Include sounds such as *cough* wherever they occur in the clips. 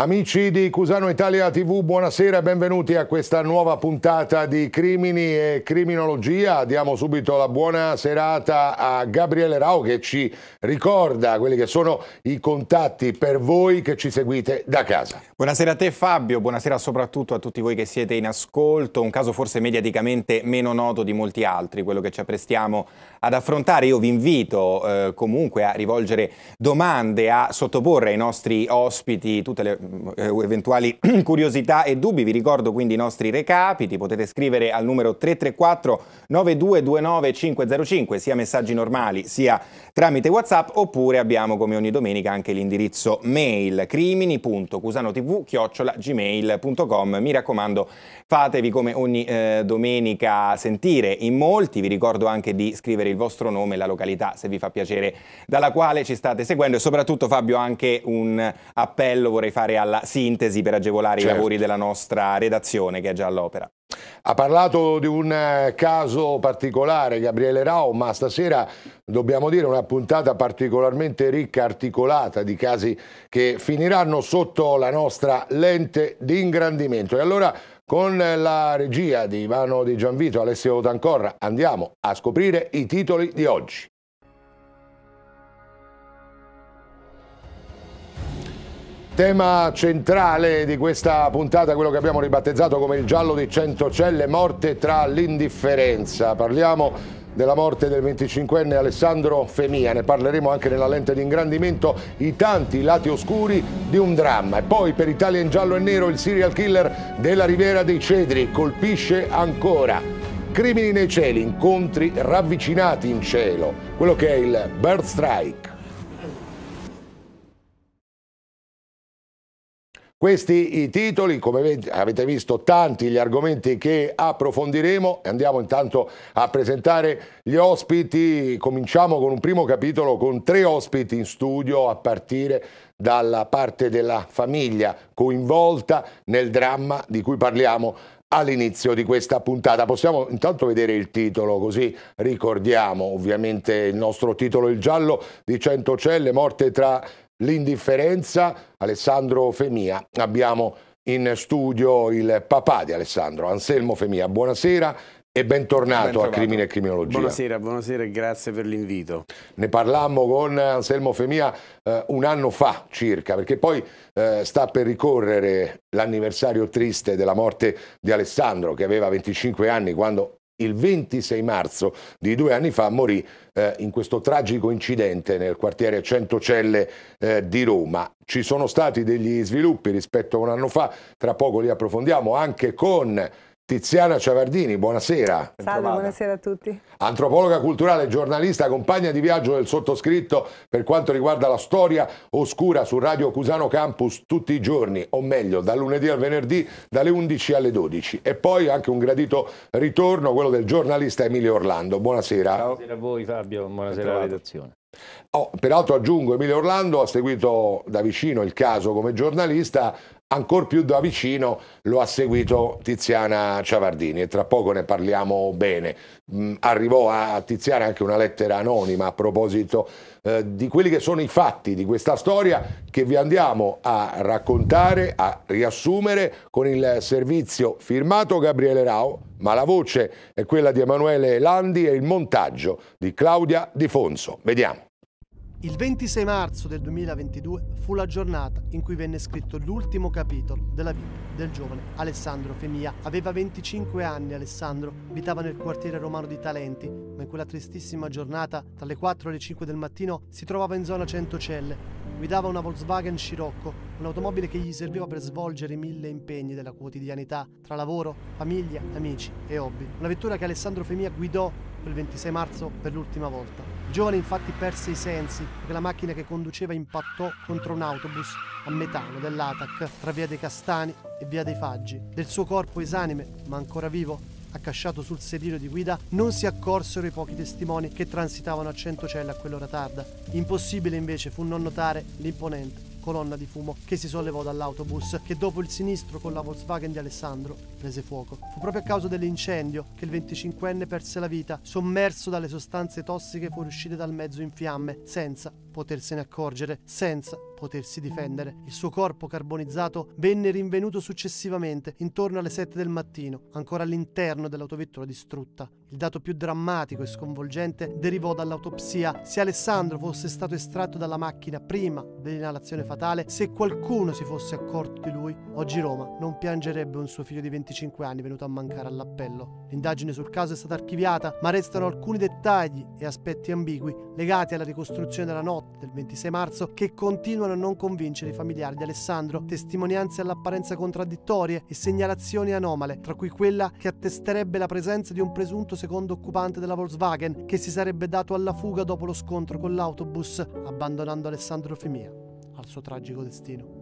Amici di Cusano Italia TV, buonasera e benvenuti a questa nuova puntata di Crimini e Criminologia. Diamo subito la buona serata a Gabriele Rao che ci ricorda quelli che sono i contatti per voi che ci seguite da casa. Buonasera a te Fabio, buonasera soprattutto a tutti voi che siete in ascolto. Un caso forse mediaticamente meno noto di molti altri, quello che ci apprestiamo ad affrontare. Io vi invito eh, comunque a rivolgere domande, a sottoporre ai nostri ospiti tutte le eh, eventuali *clears throat* curiosità e dubbi. Vi ricordo quindi i nostri recapiti, potete scrivere al numero 334 9229 505 sia messaggi normali sia tramite Whatsapp oppure abbiamo come ogni domenica anche l'indirizzo mail crimini.cusanotv@gmail.com. Mi raccomando, fatevi come ogni eh, domenica sentire in molti, vi ricordo anche di scrivere il vostro nome e la località se vi fa piacere dalla quale ci state seguendo e soprattutto Fabio anche un appello vorrei fare a alla sintesi per agevolare certo. i lavori della nostra redazione che è già all'opera. Ha parlato di un eh, caso particolare Gabriele Rao, ma stasera dobbiamo dire una puntata particolarmente ricca, articolata di casi che finiranno sotto la nostra lente di ingrandimento. E allora con la regia di Ivano Di Gianvito, Alessio Tancorra, andiamo a scoprire i titoli di oggi. tema centrale di questa puntata, quello che abbiamo ribattezzato come il giallo di Centocelle, morte tra l'indifferenza. Parliamo della morte del 25enne Alessandro Femia, ne parleremo anche nella lente di ingrandimento, i tanti lati oscuri di un dramma. E poi per Italia in giallo e nero il serial killer della Riviera dei Cedri colpisce ancora. Crimini nei cieli, incontri ravvicinati in cielo, quello che è il Bird Strike. Questi i titoli, come avete visto tanti gli argomenti che approfondiremo andiamo intanto a presentare gli ospiti. Cominciamo con un primo capitolo con tre ospiti in studio a partire dalla parte della famiglia coinvolta nel dramma di cui parliamo all'inizio di questa puntata. Possiamo intanto vedere il titolo, così ricordiamo ovviamente il nostro titolo, il giallo di Centocelle, morte tra l'indifferenza. Alessandro Femia, abbiamo in studio il papà di Alessandro, Anselmo Femia. Buonasera e bentornato ben a Crimine e Criminologia. Buonasera, buonasera e grazie per l'invito. Ne parlammo con Anselmo Femia eh, un anno fa circa, perché poi eh, sta per ricorrere l'anniversario triste della morte di Alessandro, che aveva 25 anni quando il 26 marzo di due anni fa morì eh, in questo tragico incidente nel quartiere Centocelle eh, di Roma. Ci sono stati degli sviluppi rispetto a un anno fa, tra poco li approfondiamo anche con Tiziana Ciavardini, buonasera. Salve, buonasera a tutti. Antropologa culturale, giornalista, compagna di viaggio del sottoscritto per quanto riguarda la storia oscura su Radio Cusano Campus tutti i giorni, o meglio, dal lunedì al venerdì, dalle 11 alle 12. E poi anche un gradito ritorno, quello del giornalista Emilio Orlando. Buonasera. Ciao. Buonasera a voi Fabio, buonasera alla redazione. Oh, peraltro aggiungo, Emilio Orlando ha seguito da vicino il caso come giornalista, Ancora più da vicino lo ha seguito Tiziana Ciavardini e tra poco ne parliamo bene. Mm, arrivò a Tiziana anche una lettera anonima a proposito eh, di quelli che sono i fatti di questa storia che vi andiamo a raccontare, a riassumere con il servizio firmato Gabriele Rao, ma la voce è quella di Emanuele Landi e il montaggio di Claudia Di Fonso. Vediamo. Il 26 marzo del 2022 fu la giornata in cui venne scritto l'ultimo capitolo della vita del giovane Alessandro Femia. Aveva 25 anni Alessandro, abitava nel quartiere romano di Talenti, ma in quella tristissima giornata, tra le 4 e le 5 del mattino, si trovava in zona Centocelle. Guidava una Volkswagen Scirocco, un'automobile che gli serviva per svolgere i mille impegni della quotidianità, tra lavoro, famiglia, amici e hobby. Una vettura che Alessandro Femia guidò quel 26 marzo per l'ultima volta. Il giovane infatti perse i sensi perché la macchina che conduceva impattò contro un autobus a metano dell'Atac tra via dei Castani e via dei Faggi. Del suo corpo esanime, ma ancora vivo, accasciato sul sedile di guida, non si accorsero i pochi testimoni che transitavano a Centocelle a quell'ora tarda. Impossibile invece fu non notare l'imponente colonna di fumo che si sollevò dall'autobus che dopo il sinistro con la Volkswagen di Alessandro prese fuoco. Fu proprio a causa dell'incendio che il 25enne perse la vita, sommerso dalle sostanze tossiche fuoriuscite dal mezzo in fiamme, senza potersene accorgere senza potersi difendere. Il suo corpo carbonizzato venne rinvenuto successivamente, intorno alle 7 del mattino, ancora all'interno dell'autovettura distrutta. Il dato più drammatico e sconvolgente derivò dall'autopsia se Alessandro fosse stato estratto dalla macchina prima dell'inalazione fatale, se qualcuno si fosse accorto di lui, oggi Roma non piangerebbe un suo figlio di 25 anni venuto a mancare all'appello. L'indagine sul caso è stata archiviata, ma restano alcuni dettagli e aspetti ambigui legati alla ricostruzione della notte notte del 26 marzo che continuano a non convincere i familiari di Alessandro, testimonianze all'apparenza contraddittorie e segnalazioni anomale, tra cui quella che attesterebbe la presenza di un presunto secondo occupante della Volkswagen che si sarebbe dato alla fuga dopo lo scontro con l'autobus, abbandonando Alessandro Femia al suo tragico destino.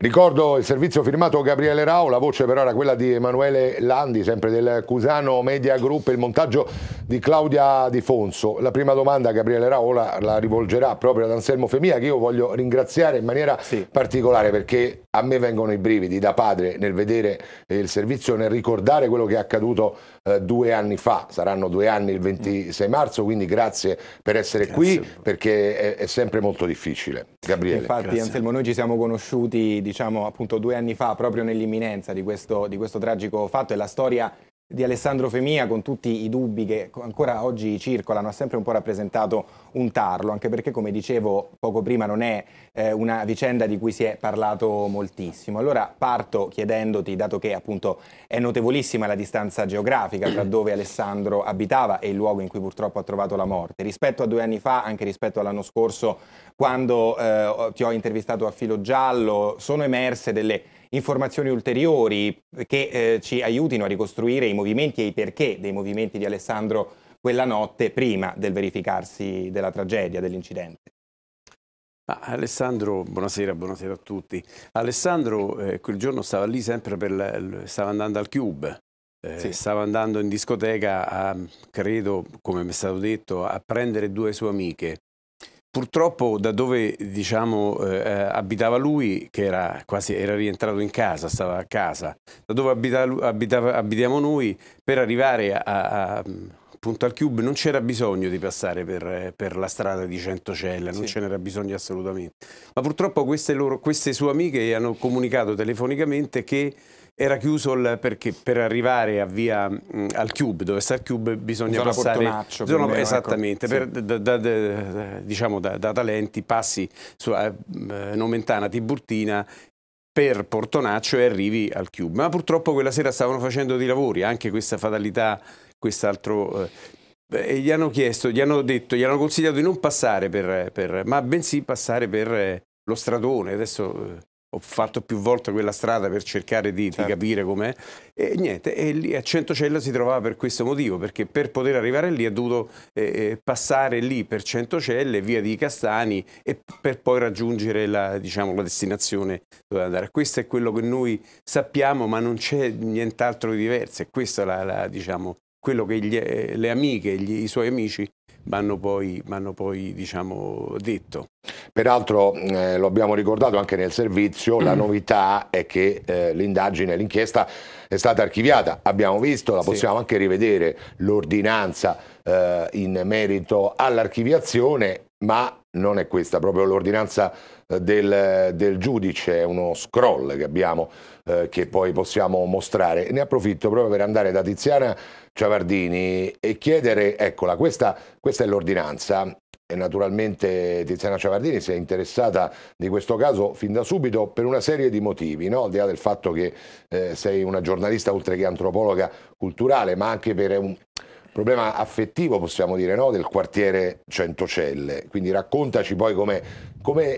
Ricordo il servizio firmato Gabriele Rao, la voce però era quella di Emanuele Landi, sempre del Cusano Media Group, il montaggio di Claudia Di Fonso. La prima domanda Gabriele Rao la, la rivolgerà proprio ad Anselmo Femia che io voglio ringraziare in maniera sì. particolare perché a me vengono i brividi da padre nel vedere il servizio, nel ricordare quello che è accaduto eh, due anni fa, saranno due anni il 26 marzo, quindi grazie per essere grazie. qui perché è, è, sempre molto difficile. Gabriele. Infatti grazie. Anselmo, noi ci siamo conosciuti diciamo appunto due anni fa proprio nell'imminenza di questo, di questo tragico fatto e la storia di Alessandro Femia con tutti i dubbi che ancora oggi circolano ha sempre un po' rappresentato un tarlo, anche perché come dicevo poco prima non è eh, una vicenda di cui si è parlato moltissimo. Allora parto chiedendoti, dato che appunto è notevolissima la distanza geografica tra *clears throat* dove Alessandro abitava e il luogo in cui purtroppo ha trovato la morte, rispetto a due anni fa, anche rispetto all'anno scorso quando eh, ti ho intervistato a Filo Giallo, sono emerse delle informazioni ulteriori che eh, ci aiutino a ricostruire i movimenti e i perché dei movimenti di Alessandro quella notte prima del verificarsi della tragedia, dell'incidente. Alessandro, buonasera, buonasera, a tutti. Alessandro eh, quel giorno stava lì sempre per, stava andando al Cube, eh, sì. stava andando in discoteca a, credo, come mi è stato detto, a prendere due sue amiche. Purtroppo da dove diciamo, eh, eh, abitava lui, che era quasi era rientrato in casa, stava a casa, da dove abita, abitava, abitiamo noi, per arrivare a, a appunto al Cube non c'era bisogno di passare per, per la strada di Centocella, non sì. ce n'era bisogno assolutamente. Ma purtroppo queste, loro, queste sue amiche hanno comunicato telefonicamente che era chiuso il, perché per arrivare a via, mh, mm, al Cube, dove sta il Cube, bisogna Zona passare... Zona, meno, ecco. esattamente, ecco. per, sì. da, da, da, diciamo da, Talenti passi su, eh, eh, Nomentana, Tiburtina per Portonaccio e arrivi al Cube. Ma purtroppo quella sera stavano facendo dei lavori, anche questa fatalità, quest'altro... Eh, e gli hanno chiesto, gli hanno detto, gli hanno consigliato di non passare per, per ma bensì passare per eh, lo stradone. Adesso eh, ho fatto più volte quella strada per cercare di, certo. di capire com'è e niente, e lì a Centocella si trovava per questo motivo, perché per poter arrivare lì ha dovuto eh, eh passare lì per Centocelle, via di Castani e per poi raggiungere la, diciamo, la destinazione dove andare. Questo è quello che noi sappiamo, ma non c'è nient'altro di diverso e questo è la, la, diciamo, quello che gli, eh, le amiche, gli, i suoi amici vanno poi, vanno poi diciamo, detto. Peraltro eh, lo abbiamo ricordato anche nel servizio, la mm. novità è che eh, l'indagine, l'inchiesta è stata archiviata, abbiamo visto, la possiamo sì. anche rivedere, l'ordinanza eh, in merito all'archiviazione, ma non è questa, proprio l'ordinanza eh, del, del, giudice, è uno scroll che abbiamo eh, che poi possiamo mostrare. Ne approfitto proprio per andare da Tiziana Ciavardini e chiedere, eccola, questa, questa è l'ordinanza, e naturalmente Tiziana Ciavardini si è interessata di questo caso fin da subito per una serie di motivi, no? al di là del fatto che eh, sei una giornalista oltre che antropologa culturale, ma anche per un problema affettivo, possiamo dire, no? del quartiere Centocelle. Quindi raccontaci poi come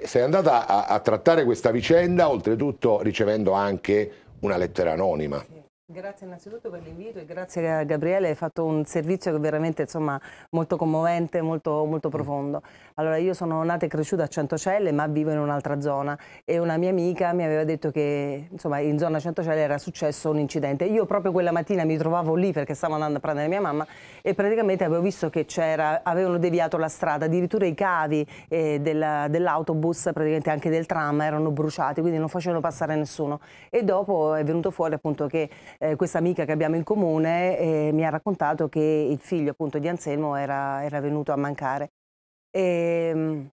sei andata a, a, trattare questa vicenda, oltretutto ricevendo anche una lettera anonima. Grazie innanzitutto per l'invito e grazie a eh, Gabriele, hai fatto un servizio veramente insomma, molto commovente, molto, molto mm. profondo. Allora io sono nata e cresciuta a Centocelle ma vivo in un'altra zona e una mia amica mi aveva detto che insomma, in zona Centocelle era successo un incidente. Io proprio quella mattina mi trovavo lì perché stavo andando a prendere mia mamma e praticamente avevo visto che c'era, avevano deviato la strada, addirittura i cavi eh, dell'autobus, praticamente anche del tram erano bruciati, quindi non facevano passare nessuno. E dopo è venuto fuori appunto che eh, questa amica che abbiamo in comune eh, mi ha raccontato che il figlio appunto di Anselmo era, era venuto a mancare. E, ehm,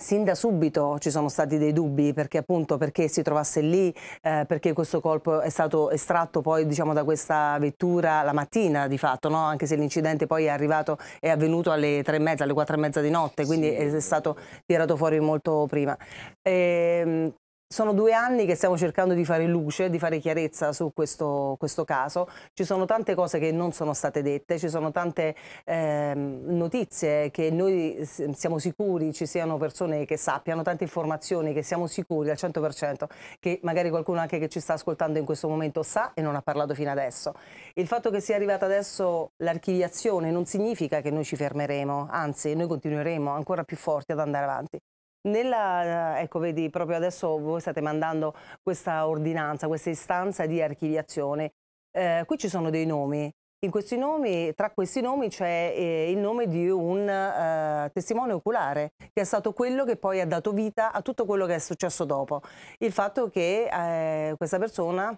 Sin da subito ci sono stati dei dubbi perché appunto perché si trovasse lì, eh, perché questo colpo è stato estratto poi diciamo da questa vettura la mattina di fatto, no? anche se l'incidente poi è arrivato, è avvenuto alle tre e mezza, alle quattro e mezza di notte, quindi sì. è stato tirato fuori molto prima. E, ehm, sono due anni che stiamo cercando di fare luce, di fare chiarezza su questo, questo caso. Ci sono tante cose che non sono state dette, ci sono tante eh, notizie che noi siamo sicuri ci siano persone che sappiano, tante informazioni che siamo sicuri al 100% che magari qualcuno anche che ci sta ascoltando in questo momento sa e non ha parlato fino adesso. Il fatto che sia arrivata adesso l'archiviazione non significa che noi ci fermeremo, anzi noi continueremo ancora più forti ad andare avanti. Nella, ecco vedi, proprio adesso voi state mandando questa ordinanza, questa istanza di archiviazione. Eh, qui ci sono dei nomi. In Questi nomi tra questi nomi c'è eh, il nome di un eh, testimone oculare, che è stato quello che poi ha dato vita a tutto quello che è successo dopo. Il fatto che eh, questa persona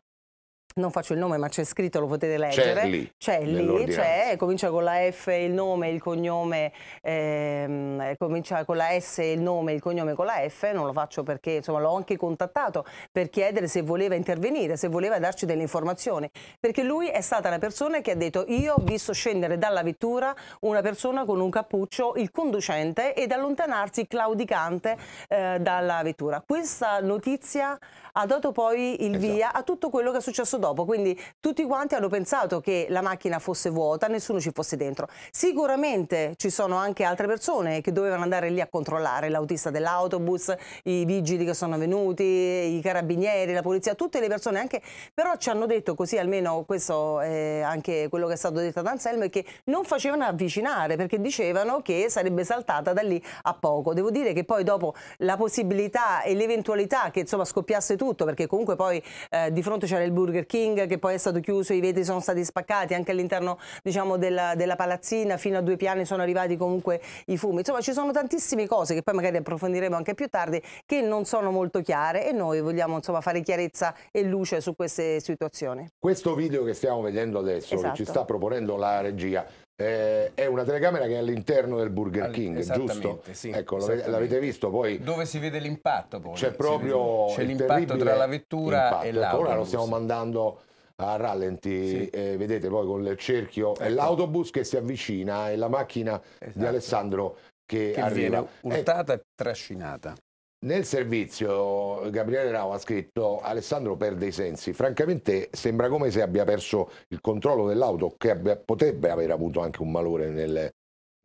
non faccio il nome ma c'è scritto, lo potete leggere. C'è lì, c'è, eh, comincia con la F il nome, il cognome, ehm, eh, comincia con la S il nome, il cognome con la F, non lo faccio perché insomma l'ho anche contattato per chiedere se voleva intervenire, se voleva darci delle informazioni, perché lui è stata la persona che ha detto io ho visto scendere dalla vettura una persona con un cappuccio, il conducente, ed allontanarsi claudicante eh, dalla vettura. Questa notizia ha dato poi il esatto. via a tutto quello che è successo dopo, quindi tutti quanti hanno pensato che la macchina fosse vuota, nessuno ci fosse dentro. Sicuramente ci sono anche altre persone che dovevano andare lì a controllare, l'autista dell'autobus, i vigili che sono venuti, i carabinieri, la polizia, tutte le persone anche, però ci hanno detto così almeno questo è anche quello che è stato detto ad Anselmo, è che non facevano avvicinare perché dicevano che sarebbe saltata da lì a poco. Devo dire che poi dopo la possibilità e l'eventualità che insomma scoppiasse tutto, perché comunque poi eh, di fronte c'era il Burger King, parking che poi è stato chiuso, i vetri sono stati spaccati, anche all'interno diciamo, della, della, palazzina fino a due piani sono arrivati comunque i fumi. Insomma ci sono tantissime cose che poi magari approfondiremo anche più tardi che non sono molto chiare e noi vogliamo insomma, fare chiarezza e luce su queste situazioni. Questo video che stiamo vedendo adesso, esatto. che ci esatto. sta proponendo la regia, eh, è una telecamera che è all'interno del Burger King, giusto? Sì, ecco, l'avete visto poi. Dove si vede l'impatto poi? C'è proprio c'è l'impatto tra la vettura impatto. e ecco, l'autobus. Ora lo stiamo mandando a rallenti, sì. eh, vedete poi con il cerchio, ecco. è l'autobus che si avvicina è la macchina esatto. di Alessandro che, che arriva. viene eh, urtata e trascinata. Nel servizio Gabriele Rao ha scritto Alessandro perde i sensi, francamente sembra come se abbia perso il controllo dell'auto che abbia, potrebbe aver avuto anche un malore nel,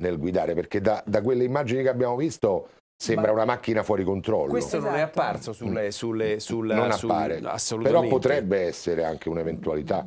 nel guidare perché da, da, quelle immagini che abbiamo visto sembra Ma una macchina fuori controllo. Questo esatto. non è esatto. apparso sulle... sulle, sulle non sul, appare, però potrebbe essere anche un'eventualità.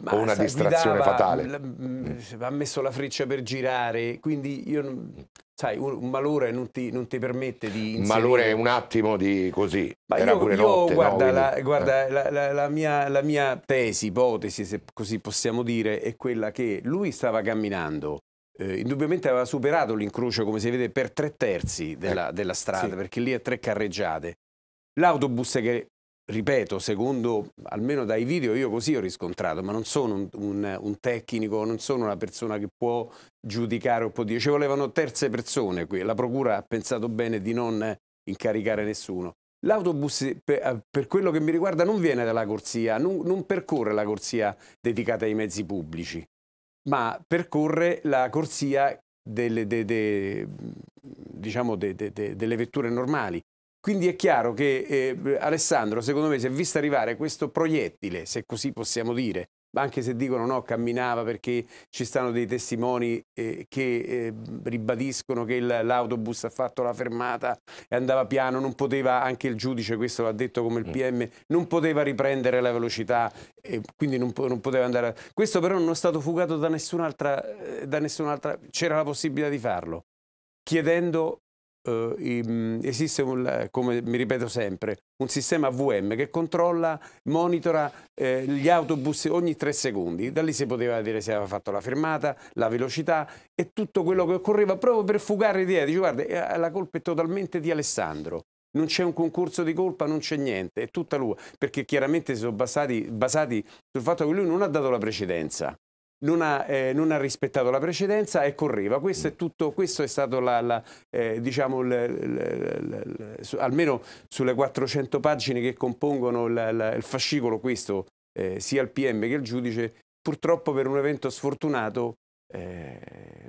Ma o una sa, distrazione guidava, fatale. L- mm, ha messo la freccia per girare, quindi io sai, un, malore non ti, non ti permette di... Un Malore è un attimo di così, Ma era io, pure io notte. Guarda, no? la, eh. guarda eh. la, la, la, mia, la mia tesi, ipotesi, se così possiamo dire, è quella che lui stava camminando, eh, indubbiamente aveva superato l'incrocio, come si vede, per tre terzi della, eh, della strada, sì. perché lì è tre carreggiate. L'autobus che ripeto, secondo almeno dai video io così ho riscontrato, ma non sono un, un, un, tecnico, non sono una persona che può giudicare o può dire, ci volevano terze persone qui, la procura ha pensato bene di non incaricare nessuno. L'autobus, per, eh, quello che mi riguarda, non viene dalla corsia, non, non percorre la corsia dedicata ai mezzi pubblici, ma percorre la corsia delle, de, de, diciamo de, delle vetture normali. Quindi è chiaro che eh, Alessandro, secondo me, si è visto arrivare questo proiettile, se così possiamo dire, ma anche se dicono no, camminava perché ci stanno dei testimoni eh, che eh, ribadiscono che l'autobus ha fatto la fermata e andava piano, non poteva, anche il giudice, questo l'ha detto come il PM, mm. non poteva riprendere la velocità, eh, quindi non, non, poteva andare... A... Questo però non è stato fugato da nessun'altra... Eh, c'era la possibilità di farlo, chiedendo eh, esiste, un, eh, come mi ripeto sempre, un sistema VM che controlla, monitora eh, gli autobus ogni tre secondi. Da lì si poteva dire se aveva fatto la fermata, la velocità e tutto quello che occorreva proprio per fugare l'idea. Dice guarda, eh, la colpa è totalmente di Alessandro non c'è un concorso di colpa, non c'è niente, è tutta lui, perché chiaramente si sono basati, basati, sul fatto che lui non ha dato la precedenza non ha, eh, non ha, rispettato la precedenza e correva. Questo è tutto, questo è stato la, la, eh, diciamo, le, le, le, su, almeno sulle 400 pagine che compongono la, il fascicolo, questo eh, sia il PM che il giudice, purtroppo per un evento sfortunato eh,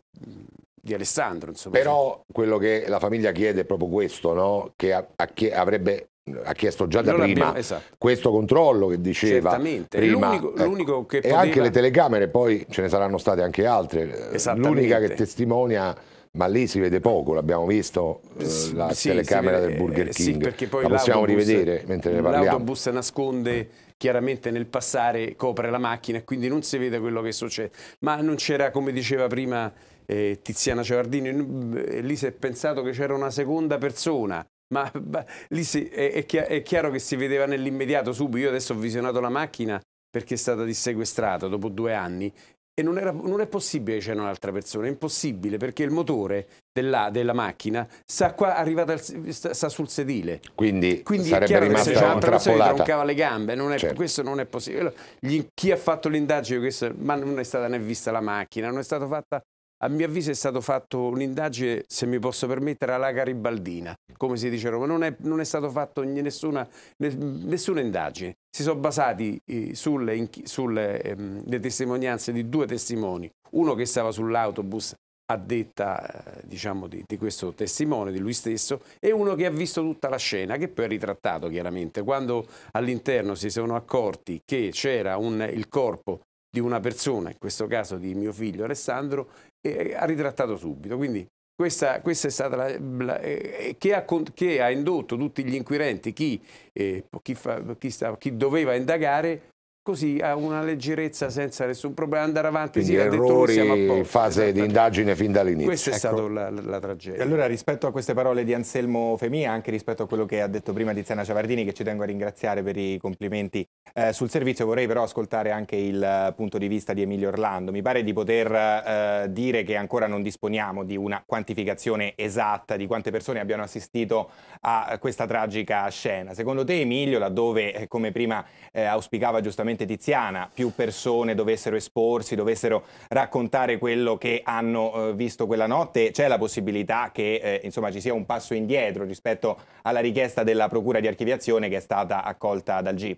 di Alessandro. Insomma. Però quello che la famiglia chiede è proprio questo, no? che a, a chi avrebbe ha chiesto già da non prima esatto. questo controllo che diceva Certamente. prima l'unico, ecco. l'unico che poteva... e anche le telecamere poi ce ne saranno state anche altre l'unica che testimonia ma lì si vede poco, l'abbiamo visto eh, la sì, telecamera vede, del Burger eh, King, sì, perché poi la possiamo rivedere mentre ne parliamo. L'autobus nasconde chiaramente nel passare, copre la macchina, quindi non si vede quello che succede, ma non c'era, come diceva prima eh, Tiziana Ciavardini, eh, lì si è pensato che c'era una seconda persona, ma beh, lì si, è, è, è, chiaro che si vedeva nell'immediato subito. Io adesso ho visionato la macchina perché è stata dissequestrata dopo due anni e non, era, non è possibile che c'era un'altra persona, è impossibile perché il motore della, della macchina sta qua arrivata al, sta, sta sul sedile. Quindi, Quindi sarebbe rimasta se un'altra persona che troncava le gambe, non è, certo. questo non è possibile. Gli, chi ha fatto l'indagine, ma non è stata né vista la macchina, non è stata fatta a mio avviso è stata fatta un'indagine, se mi posso permettere, alla garibaldina, come si dice a Roma. Non è, non è stata fatta nessuna, nessuna, indagine. Si sono basati eh, sulle, sulle ehm, testimonianze di due testimoni, uno che stava sull'autobus a detta eh, diciamo, di, di, questo testimone, di lui stesso, e uno che ha visto tutta la scena, che poi è ritrattato chiaramente. Quando all'interno si sono accorti che c'era il corpo di una persona, in questo caso di mio figlio Alessandro, eh, ha ritrattato subito. Quindi questa, questa è stata la, la eh, eh che, ha, che, ha, indotto tutti gli inquirenti, chi, eh, chi, fa, chi, sta, chi doveva indagare, così a una leggerezza senza nessun problema andare avanti. sì, errori, ha detto, fase di indagine fin dall'inizio. Questa è ecco. stata la, la, tragedia. Allora rispetto a queste parole di Anselmo Femia, anche rispetto a quello che ha detto prima Tiziana Ciavardini, che ci tengo a ringraziare per i complimenti eh, sul servizio, vorrei però ascoltare anche il eh, punto di vista di Emilio Orlando. Mi pare di poter eh, dire che ancora non disponiamo di una quantificazione esatta di quante persone abbiano assistito a questa tragica scena. Secondo te Emilio, laddove eh, come prima eh, auspicava giustamente veramente tiziana più persone dovessero esporsi, dovessero raccontare quello che hanno eh, visto quella notte, c'è la possibilità che eh, insomma, ci sia un passo indietro rispetto alla richiesta della Procura di archiviazione che è stata accolta dal GIP?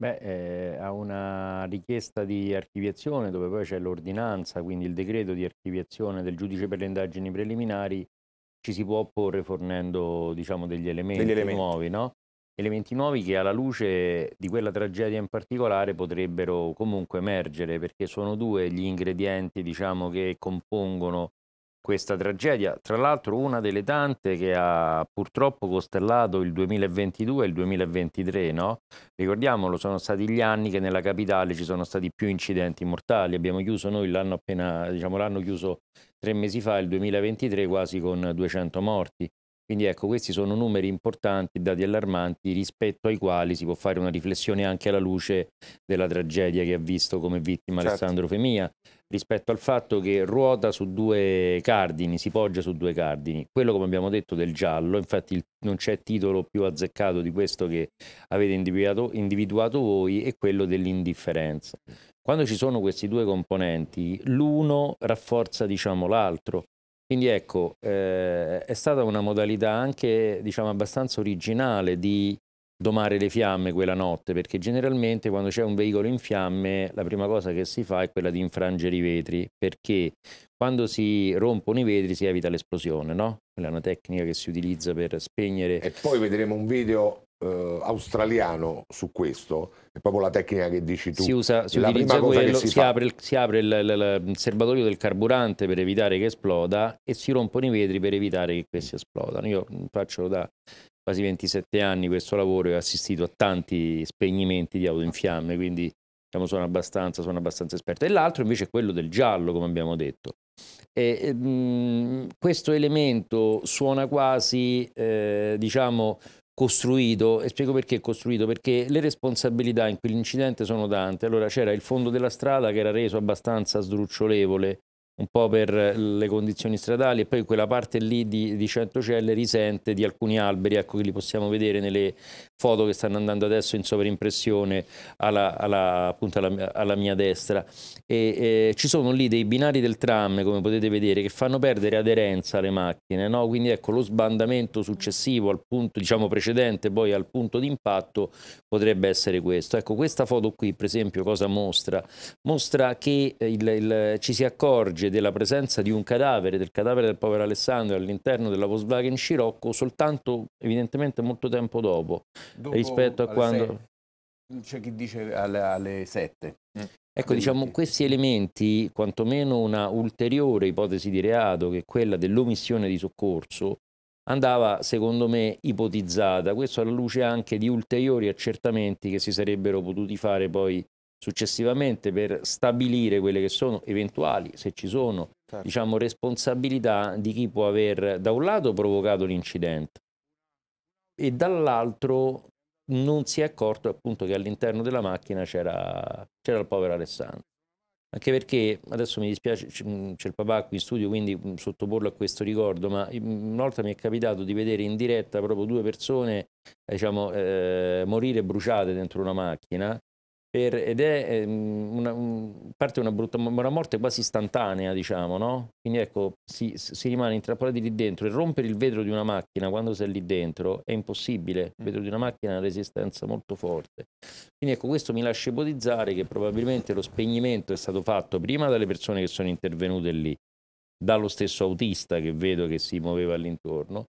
Beh, eh, a una richiesta di archiviazione dove poi c'è l'ordinanza, quindi il decreto di archiviazione del giudice per le indagini preliminari, ci si può opporre fornendo diciamo, degli, elementi degli, elementi nuovi, no? elementi nuovi che alla luce di quella tragedia in particolare potrebbero comunque emergere perché sono due gli ingredienti diciamo, che compongono questa tragedia, tra l'altro una delle tante che ha purtroppo costellato il 2022 e il 2023, no? Ricordiamolo, sono stati gli anni che nella capitale ci sono stati più incidenti mortali, abbiamo chiuso noi l'anno appena, diciamo l'anno chiuso tre mesi fa, il 2023, quasi con 200 morti. Quindi ecco, questi sono numeri importanti, dati allarmanti, rispetto ai quali si può fare una riflessione anche alla luce della tragedia che ha visto come vittima certo. Alessandro Femia, rispetto al fatto che ruota su due cardini, si poggia su due cardini. Quello, come abbiamo detto, del giallo, infatti non c'è titolo più azzeccato di questo che avete individuato, individuato voi, e quello dell'indifferenza. Quando ci sono questi due componenti, l'uno rafforza diciamo, l'altro quindi ecco, eh, è stata una modalità anche diciamo, abbastanza originale di domare le fiamme quella notte, perché generalmente quando c'è un veicolo in fiamme la prima cosa che si fa è quella di infrangere i vetri, perché quando si rompono i vetri si evita l'esplosione, no? Quella è una tecnica che si utilizza per spegnere. E poi vedremo un video eh, australiano su questo è proprio la tecnica che dici tu. Si usa, si la utilizza quello, si, si, apre, si, apre, il, il, il, serbatoio del carburante per evitare che esploda e si rompono i vetri per evitare che questi esplodano. Io faccio da quasi 27 anni questo lavoro e ho assistito a tanti spegnimenti di auto in fiamme, quindi diciamo, sono, abbastanza, sono abbastanza esperto. E l'altro invece è quello del giallo, come abbiamo detto. E, mh, mm, questo elemento suona quasi, eh, diciamo, costruito, e spiego perché costruito, perché le responsabilità in quell'incidente sono tante. Allora c'era il fondo della strada che era reso abbastanza sdrucciolevole un po' per eh, le condizioni stradali e poi quella parte lì di, di Centocelle risente di alcuni alberi, ecco che li possiamo vedere nelle foto che stanno andando adesso in sovrimpressione alla, alla, appunto alla, alla mia destra. E, eh, ci sono lì dei binari del tram, come potete vedere, che fanno perdere aderenza alle macchine, no? quindi ecco lo sbandamento successivo al punto, diciamo precedente poi al punto d'impatto potrebbe essere questo. Ecco questa foto qui per esempio cosa mostra? Mostra che il, il, ci si accorge notizie della presenza di un cadavere, del cadavere del povero Alessandro all'interno della Volkswagen Scirocco soltanto evidentemente molto tempo dopo, dopo rispetto a quando... C'è chi dice alle, 7. Mm. Ecco, diciamo, questi elementi, quantomeno una ulteriore ipotesi di reato, che è quella dell'omissione di soccorso, andava, secondo me, ipotizzata. Questo alla luce anche di ulteriori accertamenti che si sarebbero potuti fare poi successivamente per stabilire quelle che sono eventuali, se ci sono, certo. diciamo, responsabilità di chi può aver da un lato provocato l'incidente e dall'altro non si è accorto appunto che all'interno della macchina c'era, c'era il povero Alessandro. Anche perché adesso mi dispiace, c'è il papà qui in studio, quindi sottoporlo a questo ricordo, ma una volta mi è capitato di vedere in diretta proprio due persone eh, diciamo, eh, morire bruciate dentro una macchina per, ed è ehm, una, parte una brutta una morte quasi istantanea, diciamo, no? Quindi ecco, si, si, rimane intrappolati lì dentro e rompere il vetro di una macchina quando sei lì dentro è impossibile. Il mm. vetro di una macchina ha una resistenza molto forte. Quindi ecco, questo mi lascia ipotizzare che probabilmente lo spegnimento è stato fatto prima dalle persone che sono intervenute lì, dallo stesso autista che vedo che si muoveva all'intorno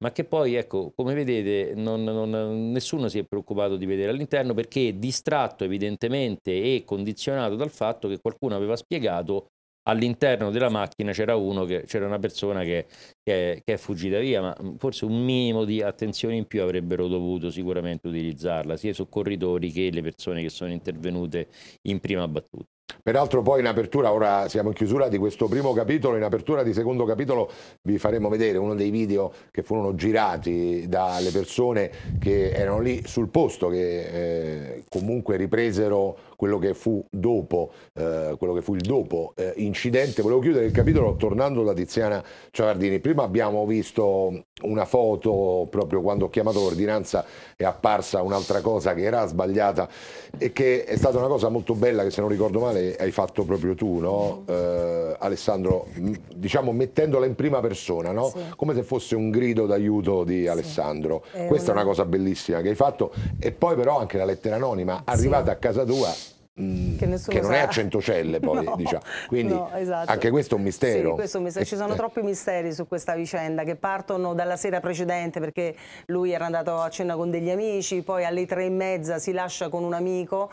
ma che poi, ecco, come vedete, non, non, nessuno si è preoccupato di vedere all'interno perché distratto evidentemente e condizionato dal fatto che qualcuno aveva spiegato all'interno della macchina c'era uno che c'era una persona che, che, che, è, fuggita via, ma forse un minimo di attenzione in più avrebbero dovuto sicuramente utilizzarla, sia i soccorritori che le persone che sono intervenute in prima battuta. Peraltro poi in apertura, ora siamo in chiusura di questo primo capitolo, in apertura di secondo capitolo vi faremo vedere uno dei video che furono girati dalle persone che erano lì sul posto, che eh, comunque ripresero quello che fu dopo, eh, quello che fu il dopo eh, incidente. Volevo chiudere il capitolo tornando da Tiziana Ciavardini. Prima abbiamo visto una foto proprio quando ho chiamato l'ordinanza è apparsa un'altra cosa che era sbagliata e che è stata una cosa molto bella che se non ricordo male quale hai fatto proprio tu, no? Mm. eh, Alessandro, diciamo mettendola in prima persona, no? sì. come se fosse un grido d'aiuto di sì. Alessandro. È Questa una... è una cosa bellissima che hai fatto e poi però anche la lettera anonima, arrivata a casa tua mm, che, che, non sa. è a centocelle poi *laughs* no, diciamo. quindi no, esatto. anche questo è un mistero, sì, questo è un mistero. ci sono eh. troppi misteri su questa vicenda che partono dalla sera precedente perché lui era andato a cena con degli amici poi alle tre e mezza si lascia con un amico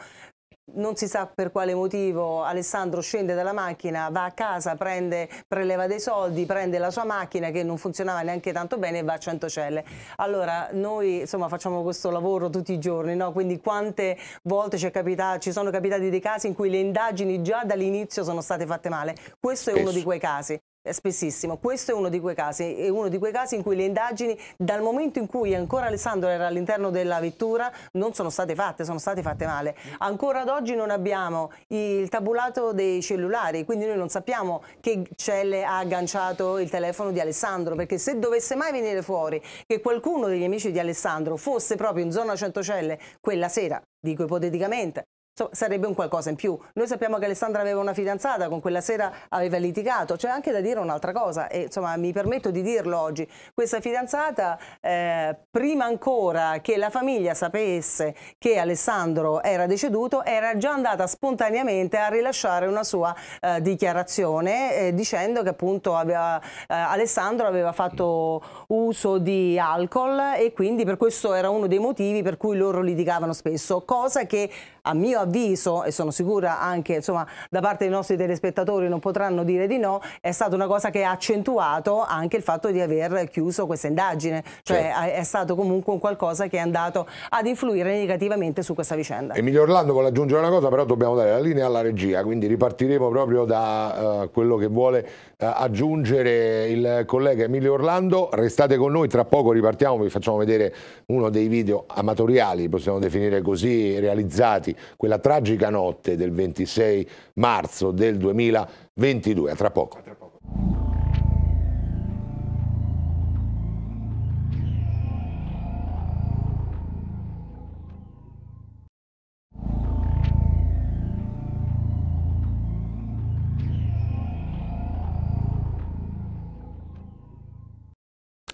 non si sa per quale motivo Alessandro scende dalla macchina, va a casa, prende, preleva dei soldi, prende la sua macchina che non funzionava neanche tanto bene e va a Centocelle. Allora noi insomma facciamo questo lavoro tutti i giorni, no? quindi quante volte ci, capitato, ci, sono capitati dei casi in cui le indagini già dall'inizio sono state fatte male. Questo è uno di quei casi. Spessissimo, questo è uno di quei casi, è uno di quei casi in cui le indagini dal momento in cui ancora Alessandro era all'interno della vettura non sono state fatte, sono state fatte male. Ancora ad oggi non abbiamo il tabulato dei cellulari, quindi noi non sappiamo che celle ha agganciato il telefono di Alessandro, perché se dovesse mai venire fuori che qualcuno degli amici di Alessandro fosse proprio in zona 100 celle quella sera, dico ipoteticamente, Insomma, sarebbe un qualcosa in più. Noi sappiamo che Alessandra aveva una fidanzata, con quella sera aveva litigato, c'è anche da dire un'altra cosa, e insomma mi permetto di dirlo oggi, questa fidanzata eh, prima ancora che la famiglia sapesse che Alessandro era deceduto era già andata spontaneamente a rilasciare una sua eh, dichiarazione eh, dicendo che appunto aveva, eh, Alessandro aveva fatto uso di alcol e quindi per questo era uno dei motivi per cui loro litigavano spesso, cosa che a mio avviso avviso, e sono sicura anche insomma, da parte dei nostri telespettatori non potranno dire di no, è stata una cosa che ha accentuato anche il fatto di aver chiuso questa indagine, cioè certo. è stato comunque un qualcosa che è andato ad influire negativamente su questa vicenda. Emilio Orlando vuole aggiungere una cosa, però dobbiamo dare la linea alla regia, quindi ripartiremo proprio da uh, quello che vuole uh, aggiungere il collega Emilio Orlando, restate con noi, tra poco ripartiamo, vi facciamo vedere uno dei video amatoriali, possiamo definire così, realizzati, quella quella tragica notte del 26 marzo del 2022. A tra poco. A tra poco.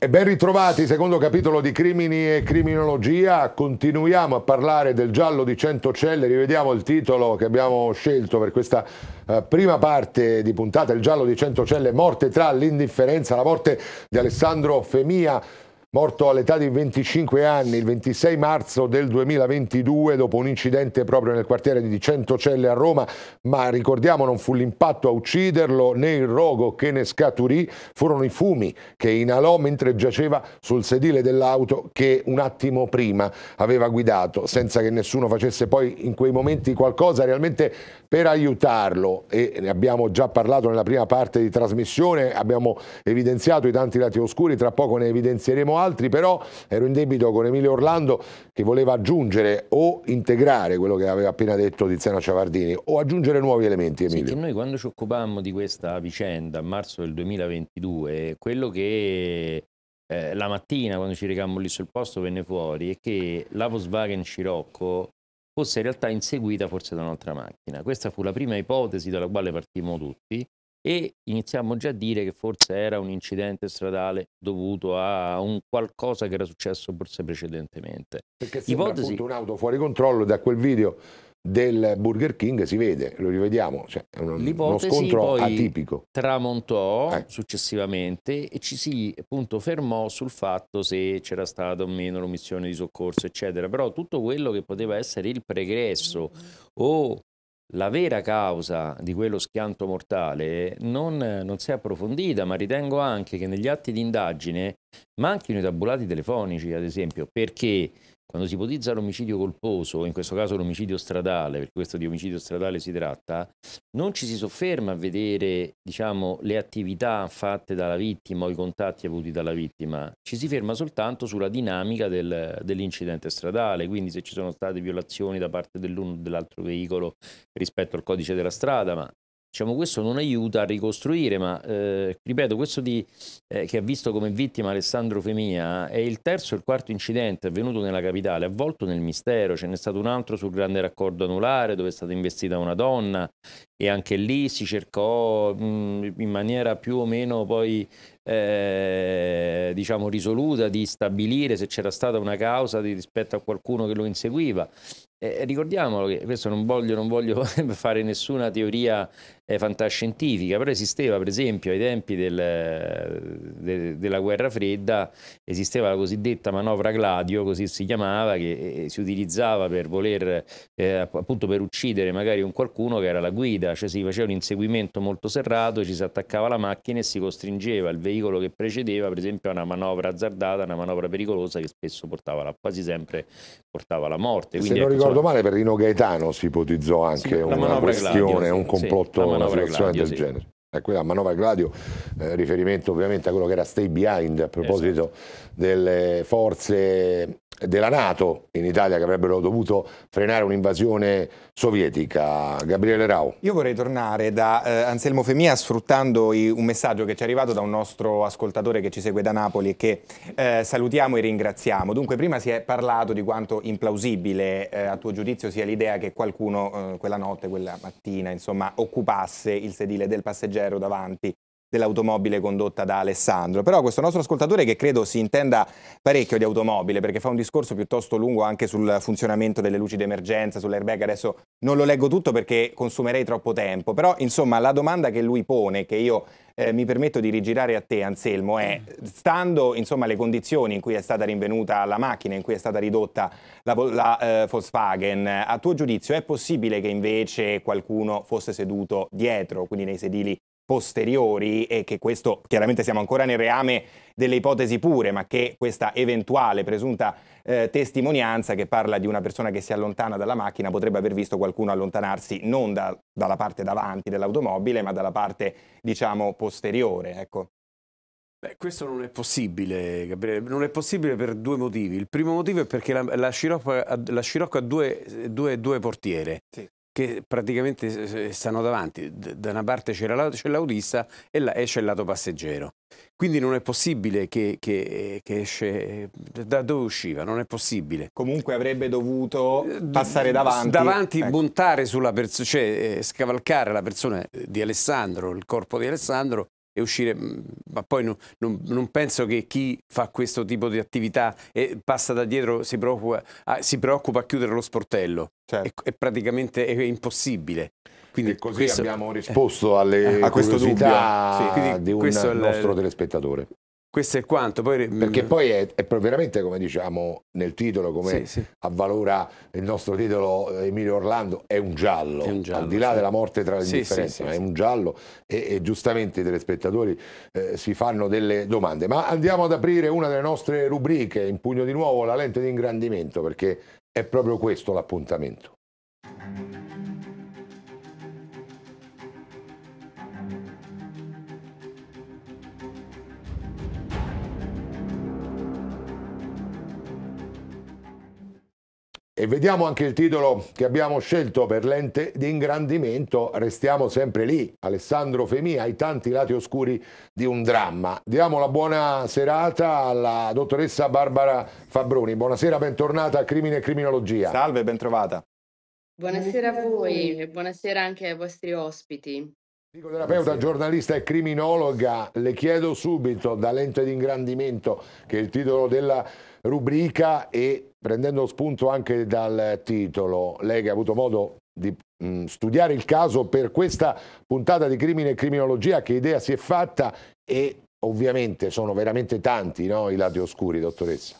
E ben ritrovati, secondo capitolo di Crimini e Criminologia, continuiamo a parlare del giallo di Centocelle, rivediamo il titolo che abbiamo scelto per questa eh, prima parte di puntata, il giallo di Centocelle, morte tra l'indifferenza, la morte di Alessandro Femia, morto all'età di 25 anni il 26 marzo del 2022 dopo un incidente proprio nel quartiere di Centocelle a Roma, ma ricordiamo non fu l'impatto a ucciderlo né il rogo che ne scaturì, furono i fumi che inalò mentre giaceva sul sedile dell'auto che un attimo prima aveva guidato, senza che nessuno facesse poi in quei momenti qualcosa realmente per aiutarlo e ne abbiamo già parlato nella prima parte di trasmissione, abbiamo evidenziato i tanti lati oscuri, tra poco ne evidenzieremo altri altri, però ero in debito con Emilio Orlando che voleva aggiungere o integrare quello che aveva appena detto Tiziano Ciavardini o aggiungere nuovi elementi Emilio. Sì, noi quando ci occupammo di questa vicenda a marzo del 2022, quello che eh, la mattina quando ci recammo lì sul posto venne fuori è che la Volkswagen Scirocco fosse in realtà inseguita forse da un'altra macchina. Questa fu la prima ipotesi dalla quale partimmo tutti e iniziamo già a dire che forse era un incidente stradale dovuto a un qualcosa che era successo forse precedentemente. Perché sembra Ipotesi... appunto un'auto fuori controllo da quel video del Burger King si vede, lo rivediamo, cioè è un, uno scontro atipico. Tramontò eh. successivamente e ci si appunto fermò sul fatto se c'era stata o meno l'omissione di soccorso, eccetera. Però tutto quello che poteva essere il pregresso o la vera causa di quello schianto mortale non, non, si è approfondita, ma ritengo anche che negli atti di indagine manchino i tabulati telefonici, ad esempio, perché quando si ipotizza l'omicidio colposo, in questo caso l'omicidio stradale, perché questo di omicidio stradale si tratta, non ci si sofferma a vedere diciamo, le attività fatte dalla vittima o i contatti avuti dalla vittima, ci si ferma soltanto sulla dinamica del, dell'incidente stradale, quindi se ci sono state violazioni da parte dell'uno o dell'altro veicolo rispetto al codice della strada, ma diciamo, questo non aiuta a ricostruire, ma eh, ripeto, questo di, eh, che ha visto come vittima Alessandro Femia è il terzo e il quarto incidente avvenuto nella capitale, avvolto nel mistero, ce n'è stato un altro sul grande raccordo anulare dove è stata investita una donna, e anche lì si cercò mh, in maniera più o meno poi eh, diciamo risoluta di stabilire se c'era stata una causa di, rispetto a qualcuno che lo inseguiva. Eh, ricordiamolo che questo non voglio, non voglio *laughs* fare nessuna teoria eh, fantascientifica, però esisteva per esempio ai tempi del, de, della guerra fredda, esisteva la cosiddetta manovra Gladio, così si chiamava, che eh, si utilizzava per voler eh, appunto per uccidere magari un qualcuno che era la guida cioè si faceva un inseguimento molto serrato, ci si attaccava la macchina e si costringeva il veicolo che precedeva, per esempio, a una manovra azzardata, una manovra pericolosa che spesso portava la, quasi sempre portava alla morte. Quindi, Se non ecco, ricordo insomma, male, per Rino Gaetano si ipotizzò anche sì, una questione, Gladio, un complotto, sì, una situazione Gladio, del sì. genere a eh, quella manovra Gladio, eh, riferimento ovviamente a quello che era Stay Behind a esatto. proposito esatto. delle forze della Nato in Italia che avrebbero dovuto frenare un'invasione sovietica. Gabriele Rau. Io vorrei tornare da eh, Anselmo Femia sfruttando i, un messaggio che ci è arrivato da un nostro ascoltatore che ci segue da Napoli e che eh, salutiamo e ringraziamo. Dunque prima si è parlato di quanto implausibile eh, a tuo giudizio sia l'idea che qualcuno eh, quella notte, quella mattina, insomma, occupasse il sedile del passeggero davanti dell'automobile condotta da Alessandro. Però questo nostro ascoltatore che credo si intenda parecchio di automobile perché fa un discorso piuttosto lungo anche sul funzionamento delle luci d'emergenza, sull'airbag, adesso non lo leggo tutto perché consumerei troppo tempo, però insomma la domanda che lui pone, che io eh, mi permetto di rigirare a te Anselmo, è stando insomma le condizioni in cui è stata rinvenuta la macchina, in cui è stata ridotta la, la eh, Volkswagen, a tuo giudizio è possibile che invece qualcuno fosse seduto dietro, quindi nei sedili posteriori e che questo, chiaramente siamo ancora nel reame delle ipotesi pure, ma che questa eventuale presunta eh, testimonianza che parla di una persona che si allontana dalla macchina potrebbe aver visto qualcuno allontanarsi non da, dalla parte davanti dell'automobile, ma dalla parte, diciamo, posteriore. Ecco. Beh, questo non è possibile, Gabriele, non è possibile per due motivi. Il primo motivo è perché la, la, Scirocco, la Scirocco ha due, due, due portiere. Sì che praticamente stanno davanti. Da una parte c'è l'autista e, la, e c'è il lato passeggero. Quindi non è possibile che, che, che, esce da dove usciva, non è possibile. Comunque avrebbe dovuto eh, passare davanti. Davanti, ecco. buntare sulla persona, cioè eh, scavalcare la persona di Alessandro, il corpo di Alessandro e uscire, mm, ma poi non, non, non, penso che chi fa questo tipo di attività e passa da dietro si preoccupa a, ah, si preoccupa a chiudere lo sportello, certo. è, è praticamente è impossibile. Quindi e così questo... abbiamo risposto eh, alle a questo dubbio sì, di un nostro il... telespettatore. Questo è quanto. Poi... Perché mm. poi è, è, veramente, come diciamo nel titolo, come sì, sì. avvalora il nostro titolo eh, Emilio Orlando, è un giallo. È un giallo al di là sì. della morte tra le differenze, ma è un giallo e, e giustamente i telespettatori eh, si fanno delle domande. Ma andiamo ad aprire una delle nostre rubriche, in pugno di nuovo la lente di ingrandimento, perché è proprio questo l'appuntamento. E vediamo anche il titolo che abbiamo scelto per l'ente di ingrandimento, restiamo sempre lì, Alessandro Femia, ai tanti lati oscuri di un dramma. Diamo la buona serata alla dottoressa Barbara Fabroni, buonasera, bentornata a Crimine e Criminologia. Salve, bentrovata. Buonasera a voi e buonasera anche ai vostri ospiti. Psicoterapeuta, giornalista e criminologa, le chiedo subito dall'ente di ingrandimento, che è il titolo della rubrica e prendendo spunto anche dal titolo, lei che ha avuto modo di mh, mm, studiare il caso per questa puntata di crimine e criminologia, che idea si è fatta e ovviamente sono veramente tanti no, i lati oscuri, dottoressa.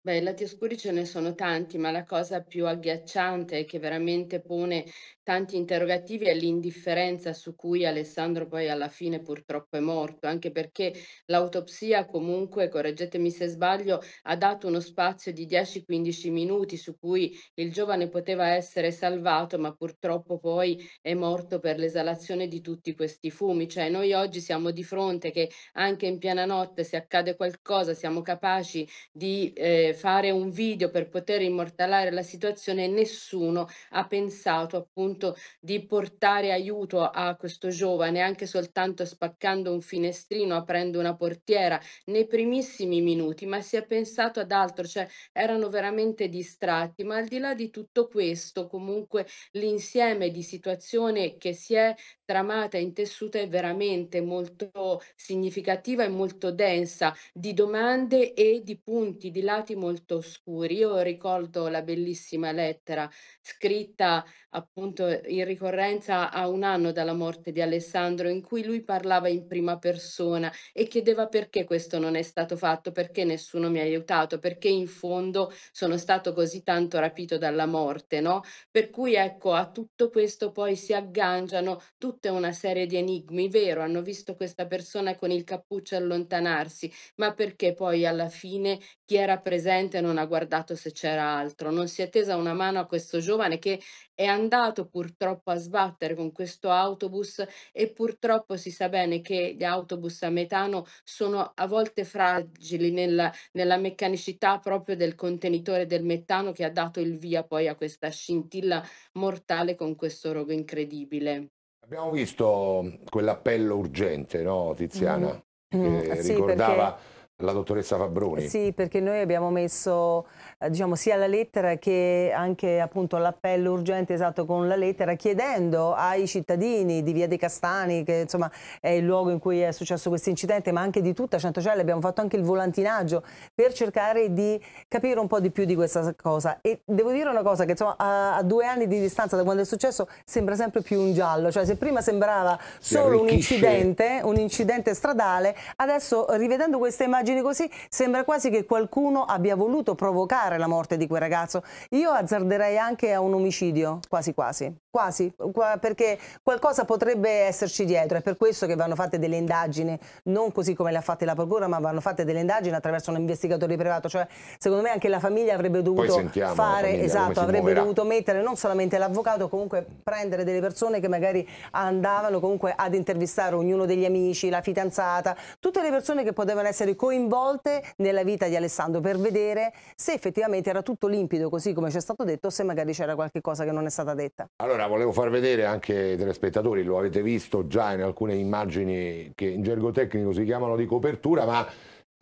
Beh, i lati oscuri ce ne sono tanti, ma la cosa più agghiacciante che veramente pone tanti interrogativi e l'indifferenza su cui Alessandro poi alla fine purtroppo è morto, anche perché l'autopsia comunque, correggetemi se sbaglio, ha dato uno spazio di 10-15 minuti su cui il giovane poteva essere salvato, ma purtroppo poi è morto per l'esalazione di tutti questi fumi. Cioè noi oggi siamo di fronte che anche in piena notte se accade qualcosa siamo capaci di eh, fare un video per poter immortalare la situazione e nessuno ha pensato appunto appunto di portare aiuto a questo giovane, anche soltanto spaccando un finestrino, aprendo una portiera, nei primissimi minuti, ma si è pensato ad altro, cioè erano veramente distratti, ma al di là di tutto questo, comunque l'insieme di situazione che si è tramata in tessuta è veramente molto significativa e molto densa di domande e di punti, di lati molto oscuri. Io ricordo la bellissima lettera scritta appunto in ricorrenza a un anno dalla morte di Alessandro in cui lui parlava in prima persona e chiedeva perché questo non è stato fatto, perché nessuno mi ha aiutato, perché in fondo sono stato così tanto rapito dalla morte, no? Per cui ecco, a tutto questo poi si agganciano tutta una serie di enigmi, vero, hanno visto questa persona con il cappuccio allontanarsi, ma perché poi alla fine chi era presente non ha guardato se c'era altro, non si è tesa una mano a questo giovane che è andato purtroppo a sbattere con questo autobus e purtroppo si sa bene che gli autobus a metano sono a volte fragili nella, nella meccanicità proprio del contenitore del metano che ha dato il via poi a questa scintilla mortale con questo rogo incredibile. Abbiamo visto quell'appello urgente, no, Tiziana? Mm. mm, ricordava sì, perché la dottoressa Fabroni. Sì, perché noi abbiamo messo eh, diciamo, sia la lettera che anche l'appello urgente esatto con la lettera chiedendo ai cittadini di Via dei Castani, che insomma, è il luogo in cui è successo questo incidente, ma anche di tutta Centocelle, abbiamo fatto anche il volantinaggio per cercare di capire un po' di più di questa cosa. E devo dire una cosa che insomma, a, a, due anni di distanza da quando è successo sembra sempre più un giallo, cioè se prima sembrava solo un incidente, un incidente stradale, adesso rivedendo queste immagini immagini così sembra quasi che qualcuno abbia voluto provocare la morte di quel ragazzo. Io azzarderei anche a un omicidio, quasi quasi. Quasi, perché qualcosa potrebbe esserci dietro. È per questo che vanno fatte delle indagini, non così come le ha fatte la Procura, ma vanno fatte delle indagini attraverso un investigatore privato. Cioè, secondo me anche la famiglia avrebbe dovuto fare, famiglia, esatto, avrebbe muoverà. dovuto mettere non solamente l'avvocato, comunque prendere delle persone che magari andavano comunque ad intervistare ognuno degli amici, la fidanzata, tutte le persone che potevano essere coinvolte coinvolte nella vita di Alessandro per vedere se effettivamente era tutto limpido così come ci è stato detto o se magari c'era qualche cosa che non è stata detta. Allora volevo far vedere anche ai telespettatori, lo avete visto già in alcune immagini che in gergo tecnico si chiamano di copertura, ma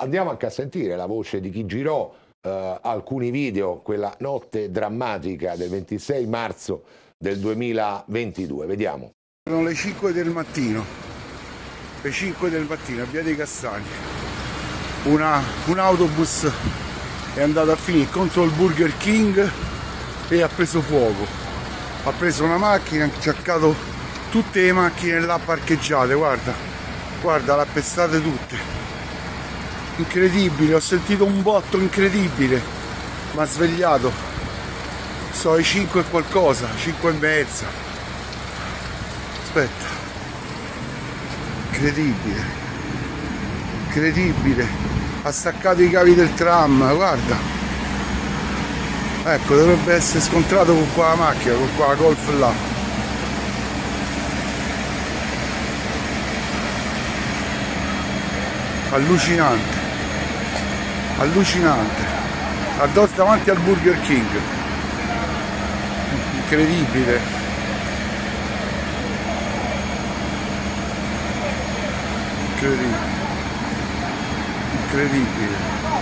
andiamo anche a sentire la voce di chi girò eh, alcuni video quella notte drammatica del 26 marzo del 2022. Vediamo. Erano le 5 del mattino, le 5 del mattino a Via dei Castagni una, un autobus è andato a finire contro il Burger King e ha preso fuoco ha preso una macchina ha cercato tutte le macchine là parcheggiate guarda guarda l'ha pestate tutte incredibile ho sentito un botto incredibile mi ha svegliato so ai 5 e qualcosa 5 e mezza aspetta incredibile incredibile ha staccato i cavi del tram guarda ecco dovrebbe essere scontrato con quella macchina con quella golf là allucinante allucinante addosso davanti al Burger King incredibile incredibile pretty good.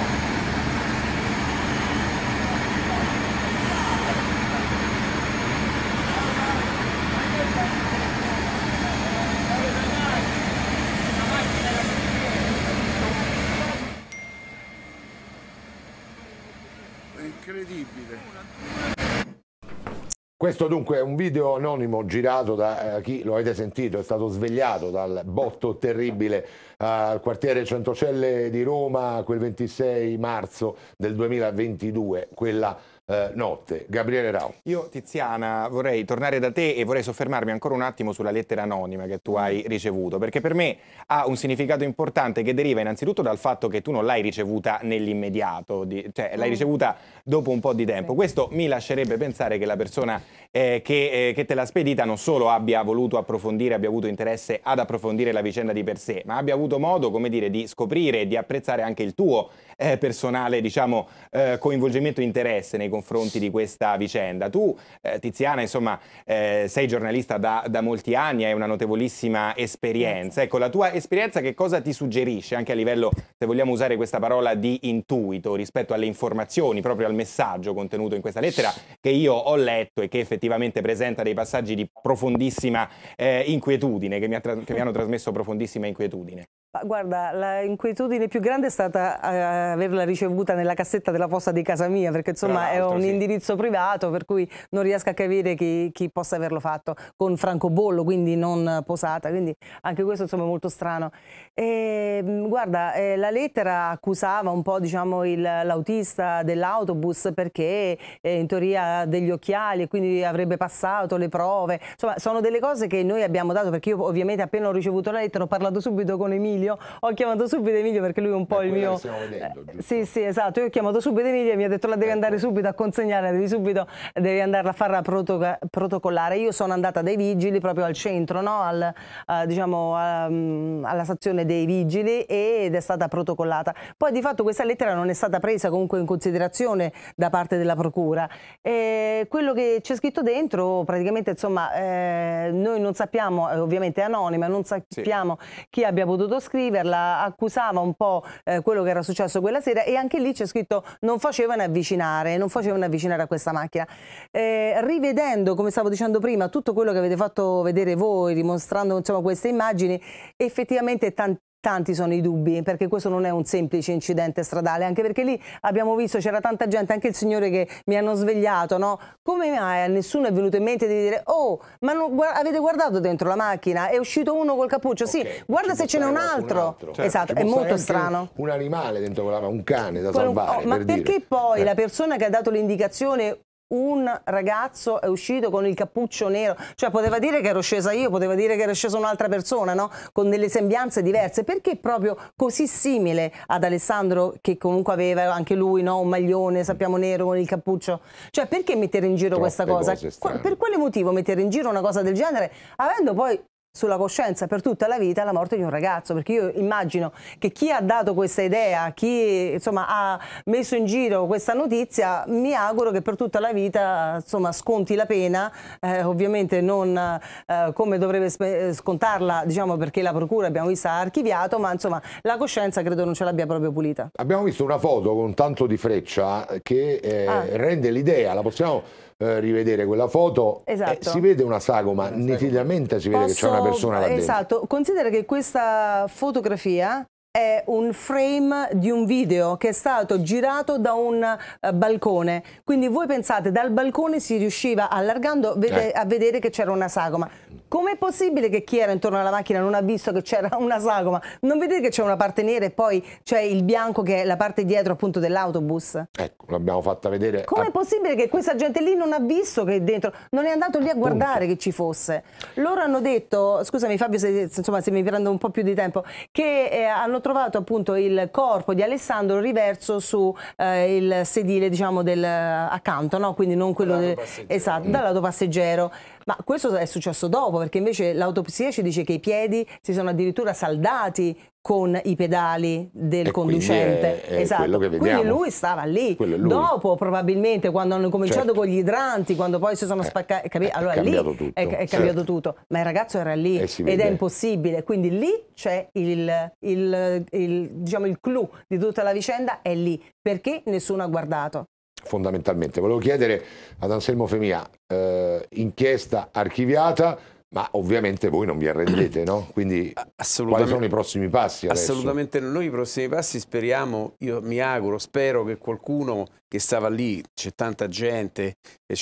Questo dunque è un video anonimo girato da eh, chi lo avete sentito, è stato svegliato dal botto terribile eh, al quartiere Centocelle di Roma quel 26 marzo del 2022, quella eh, notte. Gabriele Rao. Io Tiziana vorrei tornare da te e vorrei soffermarmi ancora un attimo sulla lettera anonima che tu mm. hai ricevuto, perché per me ha un significato importante che deriva innanzitutto dal fatto che tu non l'hai ricevuta nell'immediato, cioè l'hai ricevuta dopo un po' di tempo. Questo mi lascerebbe pensare che la persona eh, che, eh, che, te l'ha spedita non solo abbia voluto approfondire, abbia avuto interesse ad approfondire la vicenda di per sé, ma abbia avuto modo, come dire, di scoprire e di apprezzare anche il tuo eh, personale, diciamo, eh, coinvolgimento e interesse nei confronti di questa vicenda. Tu, eh, Tiziana, insomma, eh, sei giornalista da, da, molti anni, hai una notevolissima esperienza. Ecco, la tua esperienza che cosa ti suggerisce anche a livello, se vogliamo usare questa parola, di intuito rispetto alle informazioni, proprio al al messaggio contenuto in questa lettera che io ho letto e che effettivamente presenta dei passaggi di profondissima eh, inquietudine, che mi, tra- che mi hanno trasmesso profondissima inquietudine. Guarda, l'inquietudine più grande è stata eh, averla ricevuta nella cassetta della posta di casa mia, perché insomma è un sì. indirizzo privato, per cui non riesco a capire chi, chi possa averlo fatto con francobollo, quindi non posata, quindi anche questo insomma è molto strano. E, ehm, guarda, eh, la lettera accusava un po' diciamo, l'autista dell'autobus perché eh, in teoria ha degli occhiali e quindi avrebbe passato le prove, insomma sono delle cose che noi abbiamo dato, perché io ovviamente appena ho ricevuto la lettera ho parlato subito con Emilio, Emilio, ho chiamato subito Emilio perché lui è un po' è il mio... vedendo, eh, Sì, sì, esatto, io ho chiamato subito Emilio e mi ha detto la devi ecco. andare subito a consegnare, devi subito, devi andarla a farla protoc protocollare. Io sono andata dai vigili proprio al centro, no? al, uh, diciamo, um, alla stazione dei vigili ed è stata protocollata. Poi di fatto questa lettera non è stata presa comunque in considerazione da parte della procura. E quello che c'è scritto dentro praticamente insomma eh, noi non sappiamo, eh, ovviamente è anonima, non sappiamo sì. chi abbia potuto scrivere scriverla accusava un po' eh, quello che era successo quella sera e anche lì c'è scritto non facevano avvicinare, non facevano avvicinare a questa macchina. Eh, rivedendo, come stavo dicendo prima, tutto quello che avete fatto vedere voi, dimostrando insomma, queste immagini, effettivamente tanti tanti sono i dubbi perché questo non è un semplice incidente stradale anche perché lì abbiamo visto c'era tanta gente anche il signore che mi hanno svegliato no? come mai a nessuno è venuto in mente di dire oh ma non, guarda, avete guardato dentro la macchina è uscito uno col cappuccio okay, sì guarda se ce n'è un altro, un altro. Certo, esatto è molto strano un animale dentro quella un cane da Quello, salvare oh, per ma dire. perché poi eh. la persona che ha dato l'indicazione un ragazzo è uscito con il cappuccio nero, cioè poteva dire che ero scesa io, poteva dire che era scesa un'altra persona, no? con delle sembianze diverse, perché proprio così simile ad Alessandro che comunque aveva anche lui no? un maglione, sappiamo nero con il cappuccio, cioè perché mettere in giro Troppe questa cosa? Per quale motivo mettere in giro una cosa del genere, avendo poi sulla coscienza per tutta la vita la morte di un ragazzo, perché io immagino che chi ha dato questa idea, chi insomma, ha messo in giro questa notizia, mi auguro che per tutta la vita insomma, sconti la pena, eh, ovviamente non eh, come dovrebbe scontarla, diciamo perché la procura abbiamo visto ha archiviato, ma insomma la coscienza credo non ce l'abbia proprio pulita. Abbiamo visto una foto con tanto di freccia che eh, ah. rende l'idea, la possiamo eh, rivedere quella foto, esatto. eh, si vede una sagoma, nitidamente si vede Posso... che c'è una persona là dentro. Esatto, considera che questa fotografia è un frame di un video che è stato girato da un uh, balcone. Quindi voi pensate, dal balcone si riusciva, allargando, vede eh. a vedere che c'era una sagoma. Com'è possibile che chi era intorno alla macchina non ha visto che c'era *laughs* una sagoma? Non vedete che c'è una parte nera e poi c'è il bianco che è la parte dietro appunto dell'autobus? Ecco, l'abbiamo fatta vedere. Com'è a... possibile che questa gente lì non ha visto che dentro, non è andato lì a guardare Punto. che ci fosse? Loro hanno detto, scusami Fabio se, insomma, se mi prendo un po' più di tempo, che eh, hanno trovato appunto il corpo di Alessandro riverso su eh, il sedile diciamo del, accanto, no? quindi non quello del, esatto, dal lato passeggero. Ma questo è successo dopo, perché invece l'autopsia ci dice che i piedi si sono addirittura saldati con i pedali del e conducente. è, è esatto. quindi lui stava lì. Lui. Dopo, probabilmente, quando hanno cominciato certo. con gli idranti, quando poi si sono eh, spaccati, eh, capi- allora è lì tutto. è, è certo. cambiato tutto. Ma il ragazzo era lì eh, ed è impossibile. Quindi lì c'è il, il, il, diciamo, il clou di tutta la vicenda, è lì. Perché nessuno ha guardato? fondamentalmente. Volevo chiedere ad Anselmo Femia, eh, inchiesta archiviata, ma ovviamente voi non vi arrendete, no? *clears throat* Quindi quali sono i prossimi passi? Adesso? Assolutamente noi i prossimi passi speriamo, io mi auguro, spero che qualcuno che stava lì, c'è tanta gente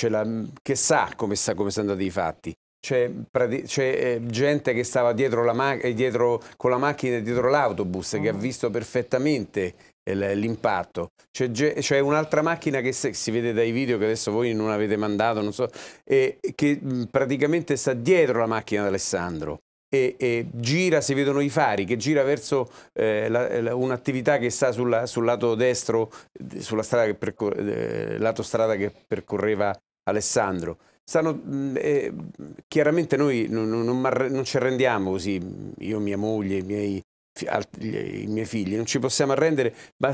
la, che sa come, sta, come sono andati i fatti, c'è, eh, gente che stava dietro, la eh, dietro con la macchina e dietro l'autobus che ha mm. visto perfettamente l'impatto. C'è, cioè, un'altra macchina che se, si vede dai video che adesso voi non avete mandato, non so, e, che praticamente sta dietro la macchina di Alessandro. E, e, gira, si vedono i fari, che gira verso eh, un'attività che sta sulla, sul lato destro, sulla strada che percorre, eh, lato strada che percorreva Alessandro. Stanno, eh, chiaramente noi non, non, non ci arrendiamo così, io, mia moglie, i miei i miei figli, non ci possiamo arrendere, ma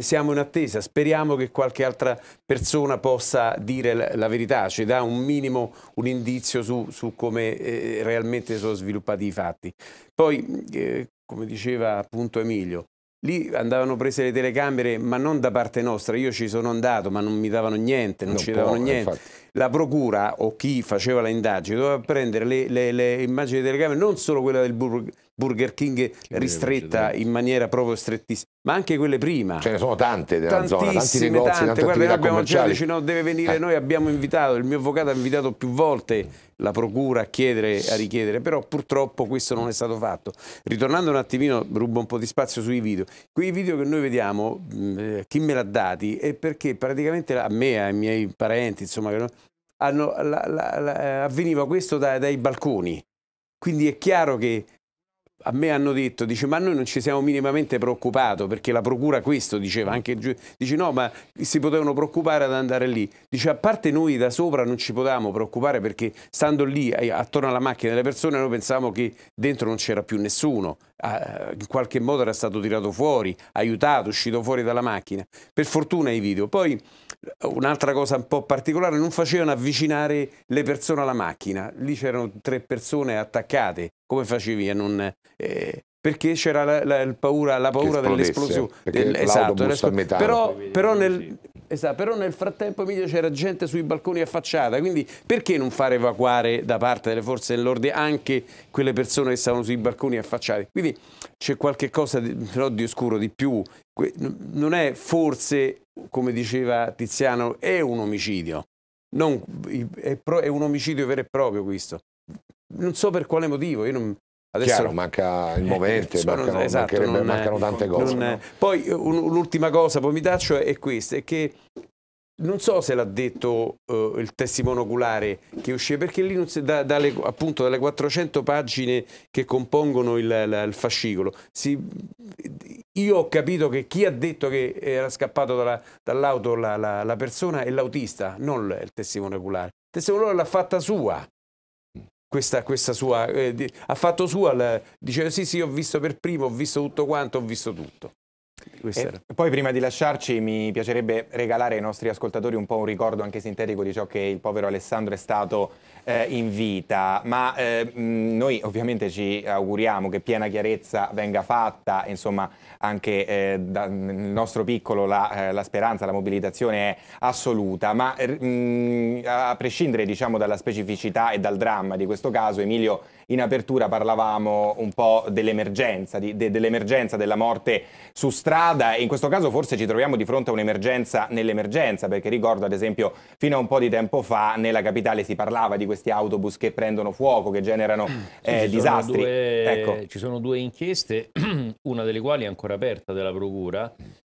siamo in attesa, speriamo che qualche altra persona possa dire la, verità, ci dà un minimo, un indizio su, su come eh, realmente sono sviluppati i fatti. Poi, eh, come diceva appunto Emilio, lì andavano prese le telecamere ma non da parte nostra io ci sono andato ma non mi davano niente non, non ci davano niente infatti la procura o chi faceva le indagini doveva prendere le, le, le immagini delle camere, non solo quella del Burger, Burger King che ristretta in maniera proprio strettissima, ma anche quelle prima. Ce ne sono tante della zona, tanti negozi, tante. tante abbiamo già dice, no, deve venire eh. noi, abbiamo invitato, il mio avvocato ha invitato più volte la procura a chiedere, a richiedere, però purtroppo questo non è stato fatto. Ritornando un attimino, rubo un po' di spazio sui video. Quei video che noi vediamo, mm, eh, chi me l'ha dati, è perché praticamente a me, ai miei parenti, insomma, che non hanno, la, la, la, eh, avveniva questo da, dai balconi. Quindi è chiaro che a me hanno detto, dice, ma noi non ci siamo minimamente preoccupati perché la procura questo diceva, anche dice no, ma si potevano preoccupare ad andare lì. Dice, a parte noi da sopra non ci potevamo preoccupare perché stando lì eh, attorno alla macchina delle persone noi pensavamo che dentro non c'era più nessuno, ah, eh, in qualche modo era stato tirato fuori, aiutato, uscito fuori dalla macchina. Per fortuna i video. Poi un'altra cosa un po' particolare, non facevano avvicinare le persone alla macchina, lì c'erano tre persone attaccate, come facevi a non... Eh, perché c'era la, la, la, paura, la paura dell'esplosione. Del, esatto, però, però nel, Esatto, però nel frattempo Emilio c'era gente sui balconi affacciata, quindi perché non far evacuare da parte delle forze dell'ordine anche quelle persone che stavano sui balconi affacciati? Quindi c'è qualche cosa di, però di oscuro di più, non è forse, come diceva Tiziano, è un omicidio, non, è, pro, è un omicidio vero e proprio questo. Non so per quale motivo, io non, Adesso... Chiaro, manca il movente, eh, mancano, esatto, non, mancano, tante cose. Non, no? Poi un'ultima cosa, poi mi taccio, è questa, è che non so se l'ha detto uh, il testimone oculare che uscì, perché lì non si, da, dalle, appunto dalle 400 pagine che compongono il, la, il fascicolo, si, io ho capito che chi ha detto che era scappato dall'auto la, la, la, persona è l'autista, non il testimone oculare. Il testimone oculare l'ha fatta sua questa, questa sua, eh, di, ha fatto sua, la, dice sì sì ho visto per primo, ho visto tutto quanto, ho visto tutto poi prima di lasciarci mi piacerebbe regalare ai nostri ascoltatori un po' un ricordo anche sintetico di ciò che il povero Alessandro è stato eh, in vita, ma eh, noi ovviamente ci auguriamo che piena chiarezza venga fatta, insomma anche eh, dal nostro piccolo la, eh, la, speranza, la mobilitazione è assoluta, ma eh, mh, a prescindere diciamo dalla specificità e dal dramma di questo caso Emilio in apertura parlavamo un po' dell'emergenza, de, dell'emergenza della morte su strada e in questo caso forse ci troviamo di fronte a un'emergenza nell'emergenza, perché ricordo ad esempio fino a un po' di tempo fa nella capitale si parlava di questi autobus che prendono fuoco, che generano eh, sì, disastri. Due, ecco. Ci sono due inchieste, *clears throat* una delle quali è ancora aperta della Procura,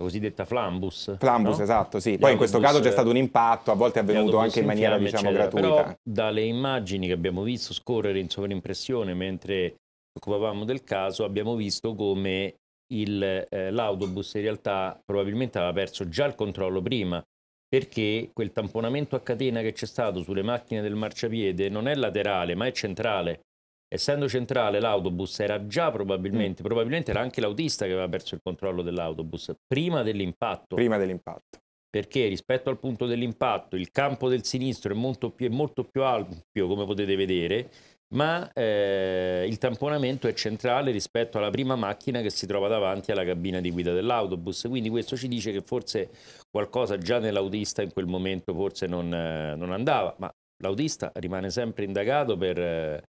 cosiddetta flambus. Flambus, no? esatto, sì. Poi in questo caso c'è stato un impatto, a volte è avvenuto anche in maniera, fiamme, diciamo, eccetera. gratuita. Però, dalle immagini che abbiamo visto scorrere in sovraimpressione mentre occupavamo del caso, abbiamo visto come il, eh, l'autobus in realtà probabilmente aveva perso già il controllo prima, perché quel tamponamento a catena che c'è stato sulle macchine del marciapiede non è laterale, ma è centrale essendo centrale l'autobus era già probabilmente, mm. probabilmente era anche l'autista che aveva perso il controllo dell'autobus prima dell'impatto. Prima dell'impatto. Perché rispetto al punto dell'impatto il campo del sinistro è molto più, è molto più ampio, come potete vedere, ma eh, il tamponamento è centrale rispetto alla prima macchina che si trova davanti alla cabina di guida dell'autobus. Quindi questo ci dice che forse qualcosa già nell'autista in quel momento forse non, eh, non andava, ma l'autista rimane sempre indagato per... Eh,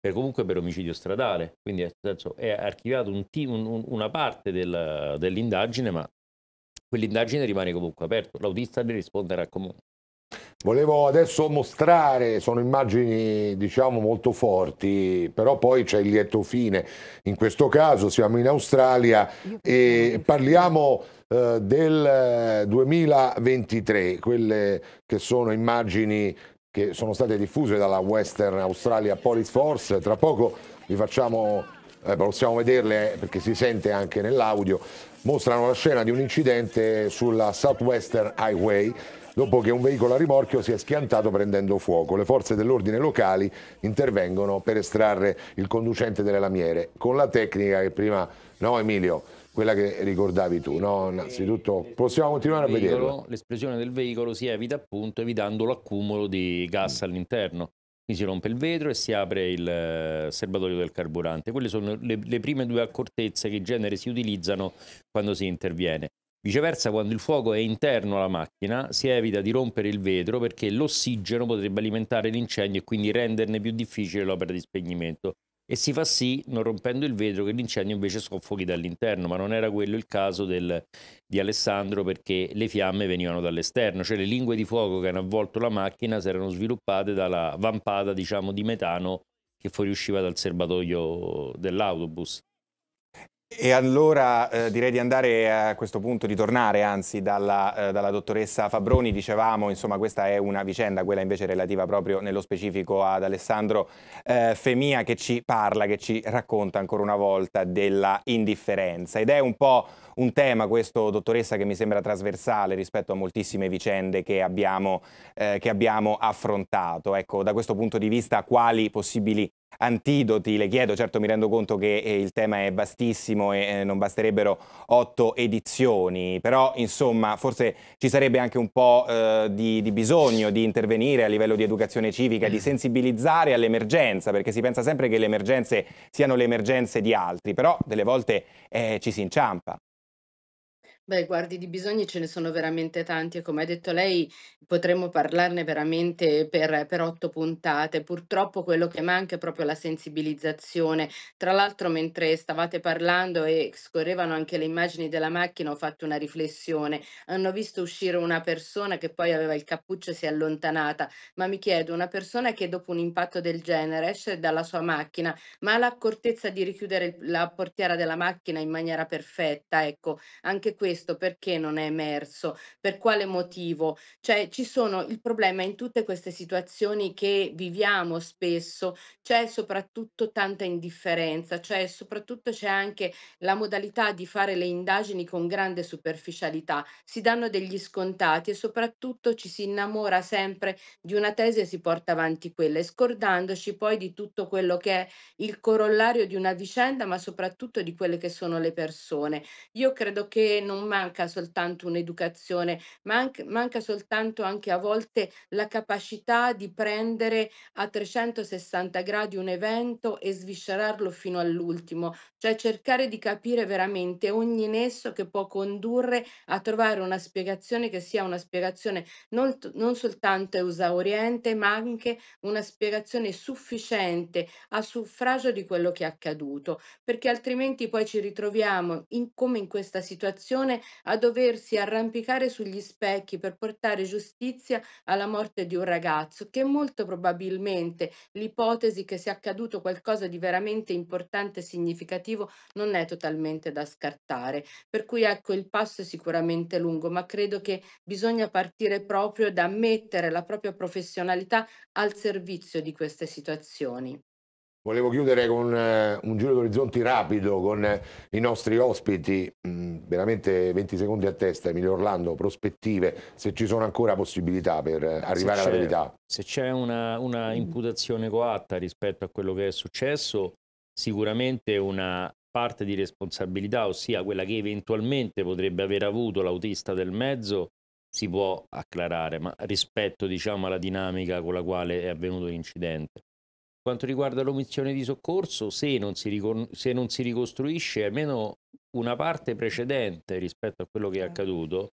per, comunque per omicidio stradale, quindi nel senso, è archiviato un un, una parte del, dell'indagine, ma quell'indagine rimane comunque aperta, l'autista ne risponderà comunque. Volevo adesso mostrare, sono immagini diciamo molto forti, però poi c'è il lieto fine. In questo caso siamo in Australia e parliamo eh, del 2023, eh, quelle che sono immagini che sono state diffuse dalla Western Australia Police Force. Tra poco vi facciamo, eh, possiamo vederle eh, perché si sente anche nell'audio, mostrano la scena di un incidente sulla Southwestern Highway dopo che un veicolo a rimorchio si è schiantato prendendo fuoco. Le forze dell'ordine locali intervengono per estrarre il conducente delle lamiere con la tecnica che prima, no Emilio, quella che ricordavi tu, no? Innanzitutto possiamo continuare a vederlo. L'esplosione del veicolo si evita appunto evitando l'accumulo di gas all'interno. Quindi si rompe il vetro e si apre il eh, serbatoio del carburante. Quelle sono le, le prime due accortezze che in genere si utilizzano quando si interviene. Viceversa, quando il fuoco è interno alla macchina, si evita di rompere il vetro perché l'ossigeno potrebbe alimentare l'incendio e quindi renderne più difficile l'opera di spegnimento e si fa sì, non rompendo il vetro, che l'incendio invece soffochi dall'interno, ma non era quello il caso del, di Alessandro perché le fiamme venivano dall'esterno, cioè le lingue di fuoco che hanno avvolto la macchina si erano sviluppate dalla vampata diciamo, di metano che fuoriusciva dal serbatoio dell'autobus. E allora eh, direi di andare a questo punto, di tornare anzi dalla, eh, dalla, dottoressa Fabroni, dicevamo insomma questa è una vicenda, quella invece relativa proprio nello specifico ad Alessandro eh, Femia che ci parla, che ci racconta ancora una volta della indifferenza ed è un po' un tema, questo dottoressa, che mi sembra trasversale rispetto a moltissime vicende che abbiamo, eh, che abbiamo affrontato. Ecco, da questo punto di vista quali possibili antidoti le chiedo, certo mi rendo conto che eh, il tema è vastissimo e eh, non basterebbero otto edizioni, però insomma forse ci sarebbe anche un po' eh, di, di, bisogno di intervenire a livello di educazione civica, di sensibilizzare all'emergenza, perché si pensa sempre che le emergenze siano le emergenze di altri, però delle volte eh, ci si inciampa. Beh, guardi, di bisogni ce ne sono veramente tanti e come ha detto lei potremmo parlarne veramente per, per otto puntate. Purtroppo quello che manca è proprio la sensibilizzazione. Tra l'altro, mentre stavate parlando e scorrevano anche le immagini della macchina, ho fatto una riflessione. Hanno visto uscire una persona che poi aveva il cappuccio e si è allontanata, ma mi chiedo, una persona che dopo un impatto del genere esce dalla sua macchina, ma ha l'accortezza di richiudere la portiera della macchina in maniera perfetta? Ecco, anche questo questo perché non è emerso, per quale motivo. Cioè ci sono il problema in tutte queste situazioni che viviamo spesso, c'è soprattutto tanta indifferenza, cioè soprattutto c'è anche la modalità di fare le indagini con grande superficialità, si danno degli scontati e soprattutto ci si innamora sempre di una tesi e si porta avanti quella, scordandoci poi di tutto quello che è il corollario di una vicenda, ma soprattutto di quelle che sono le persone. Io credo che non manca soltanto un'educazione, manca, manca soltanto anche a volte la capacità di prendere a 360 gradi un evento e sviscerarlo fino all'ultimo, cioè cercare di capire veramente ogni nesso che può condurre a trovare una spiegazione che sia una spiegazione non, non soltanto esauriente, ma anche una spiegazione sufficiente a suffragio di quello che è accaduto, perché altrimenti poi ci ritroviamo in, come in questa situazione a doversi arrampicare sugli specchi per portare giustizia alla morte di un ragazzo, che molto probabilmente l'ipotesi che sia accaduto qualcosa di veramente importante e significativo non è totalmente da scartare. Per cui ecco il passo è sicuramente lungo, ma credo che bisogna partire proprio da mettere la propria professionalità al servizio di queste situazioni. Volevo chiudere con eh, un giro d'orizzonti rapido con eh, i nostri ospiti, mm, veramente 20 secondi a testa, Emilio Orlando, prospettive, se ci sono ancora possibilità per eh, arrivare alla verità. Se c'è una, una, mm. imputazione coatta rispetto a quello che è successo, sicuramente una parte di responsabilità, ossia quella che eventualmente potrebbe aver avuto l'autista del mezzo, si può acclarare, ma rispetto diciamo, alla dinamica con la quale è avvenuto l'incidente quanto riguarda l'omissione di soccorso, se non, ricon- se non, si ricostruisce almeno una parte precedente rispetto a quello che è certo. accaduto,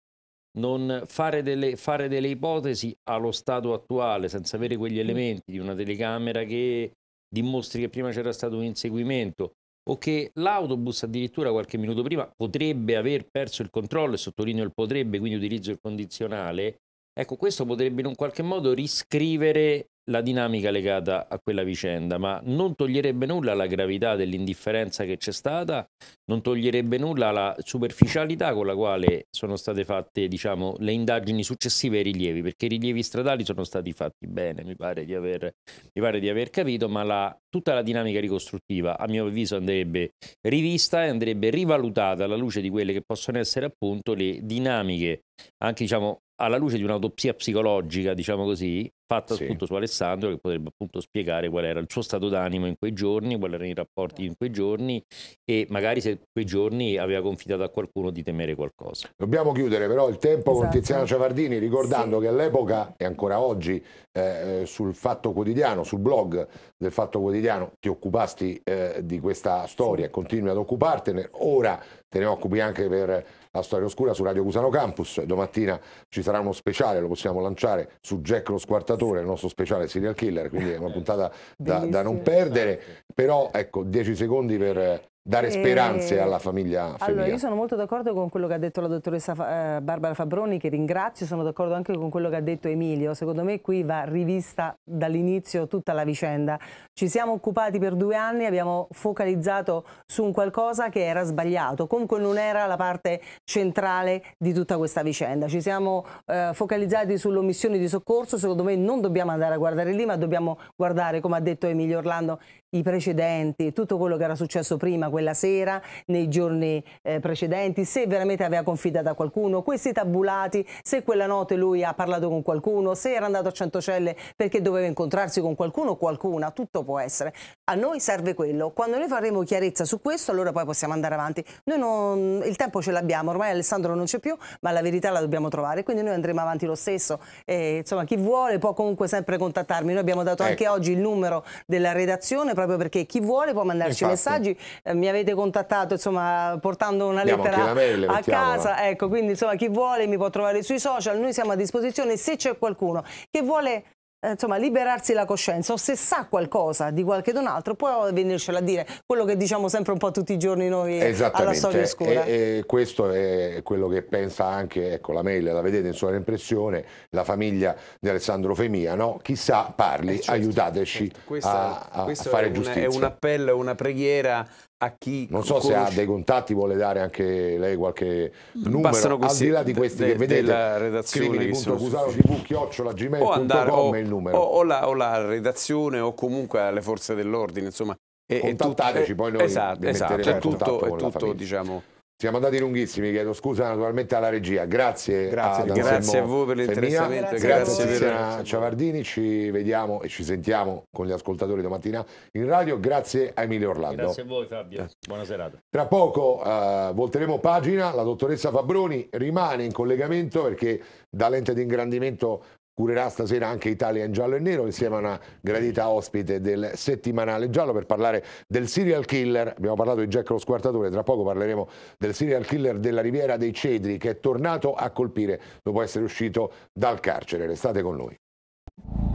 non fare delle, fare delle ipotesi allo stato attuale senza avere quegli mm. elementi di una telecamera che dimostri che prima c'era stato un inseguimento o che l'autobus addirittura qualche minuto prima potrebbe aver perso il controllo, e sottolineo il potrebbe, quindi utilizzo il condizionale, Ecco, questo potrebbe in un qualche modo riscrivere la dinamica legata a quella vicenda, ma non toglierebbe nulla la gravità dell'indifferenza che c'è stata, non toglierebbe nulla la superficialità con la quale sono state fatte diciamo, le indagini successive ai rilievi, perché i rilievi stradali sono stati fatti bene, mi pare di aver, pare di aver capito, ma la, tutta la dinamica ricostruttiva a mio avviso andrebbe rivista e andrebbe rivalutata alla luce di quelle che possono essere appunto le dinamiche anche diciamo alla luce di un'autopsia psicologica, diciamo così, fatta sì. appunto su Alessandro che potrebbe appunto spiegare qual era il suo stato d'animo in quei giorni, quali erano i rapporti in quei giorni e magari se quei giorni aveva confidato a qualcuno di temere qualcosa. Dobbiamo chiudere però il tempo esatto. con Tiziano Ciavardini ricordando sì. che all'epoca e ancora oggi eh, eh, sul Fatto Quotidiano, sul blog del Fatto Quotidiano ti occupasti eh, di questa storia, sì. continui ad occupartene, ora te ne occupi anche per la storia oscura su Radio Cusano Campus, domattina ci sarà uno speciale, lo possiamo lanciare su Jack lo Squartatore ascoltatore, il nostro speciale serial killer, quindi è una puntata da, da non perdere, esatto. però ecco 10 secondi per dare eh, speranze alla famiglia femminile. Allora, io sono molto d'accordo con quello che ha detto la dottoressa eh, Barbara Fabroni, che ringrazio, sono d'accordo anche con quello che ha detto Emilio. Secondo me qui va rivista dall'inizio tutta la vicenda. Ci siamo occupati per due anni, abbiamo focalizzato su un qualcosa che era sbagliato, comunque non era la parte centrale di tutta questa vicenda. Ci siamo eh, focalizzati sull'omissione di soccorso, secondo me non dobbiamo andare a guardare lì, ma dobbiamo guardare, come ha detto Emilio Orlando, i precedenti, tutto quello che era successo prima quella sera, nei giorni eh, precedenti, se veramente aveva confidato a qualcuno, questi tabulati, se quella notte lui ha parlato con qualcuno, se era andato a Centocelle perché doveva incontrarsi con qualcuno o qualcuna, tutto può essere. A noi serve quello. Quando noi faremo chiarezza su questo, allora poi possiamo andare avanti. Noi non, il tempo ce l'abbiamo, ormai Alessandro non c'è più, ma la verità la dobbiamo trovare, quindi noi andremo avanti lo stesso. E, insomma, chi vuole può comunque sempre contattarmi. Noi abbiamo dato ecco. anche oggi il numero della redazione proprio proprio perché chi vuole può mandarci Infatti. messaggi, eh, mi avete contattato insomma portando una Andiamo lettera mail, a casa, ecco quindi insomma chi vuole mi può trovare sui social, noi siamo a disposizione se c'è qualcuno che vuole eh, insomma, liberarsi la coscienza o se sa qualcosa di qualche d'un altro può venircela a dire quello che diciamo sempre un po' tutti i giorni noi alla storia scuola. E, e, questo è quello che pensa anche, ecco la mail, la vedete in sua impressione, la famiglia di Alessandro Femia, no? chissà parli, eh certo, aiutateci certo. Questa, a, a, a, fare è una, giustizia. È un appello, una preghiera a chi non so conosce. se ha dei contatti vuole dare anche lei qualche mm. numero questi, al di là di questi de, che vedete della redazione crimini.cusarotv o, andare, o, il numero o, o, la, o, la, redazione o comunque alle forze dell'ordine insomma e, contattateci e poi noi esatto, esatto, è tutto, è tutto diciamo siamo andati lunghissimi, chiedo scusa naturalmente alla regia. Grazie. Grazie, a, grazie a voi per l'interessamento. Grazie, grazie a Tiziana Ciavardini, ci vediamo e ci sentiamo con gli ascoltatori domattina in radio. Grazie a Emilio Orlando. Grazie a voi Fabio, grazie. buona serata. Tra poco eh, volteremo pagina, la dottoressa Fabroni rimane in collegamento perché da lente di ingrandimento curerà stasera anche Italia in giallo e nero insieme a una gradita ospite del settimanale giallo per parlare del serial killer, abbiamo parlato di Jack lo squartatore, tra poco parleremo del serial killer della Riviera dei Cedri che è tornato a colpire dopo essere uscito dal carcere, restate con noi.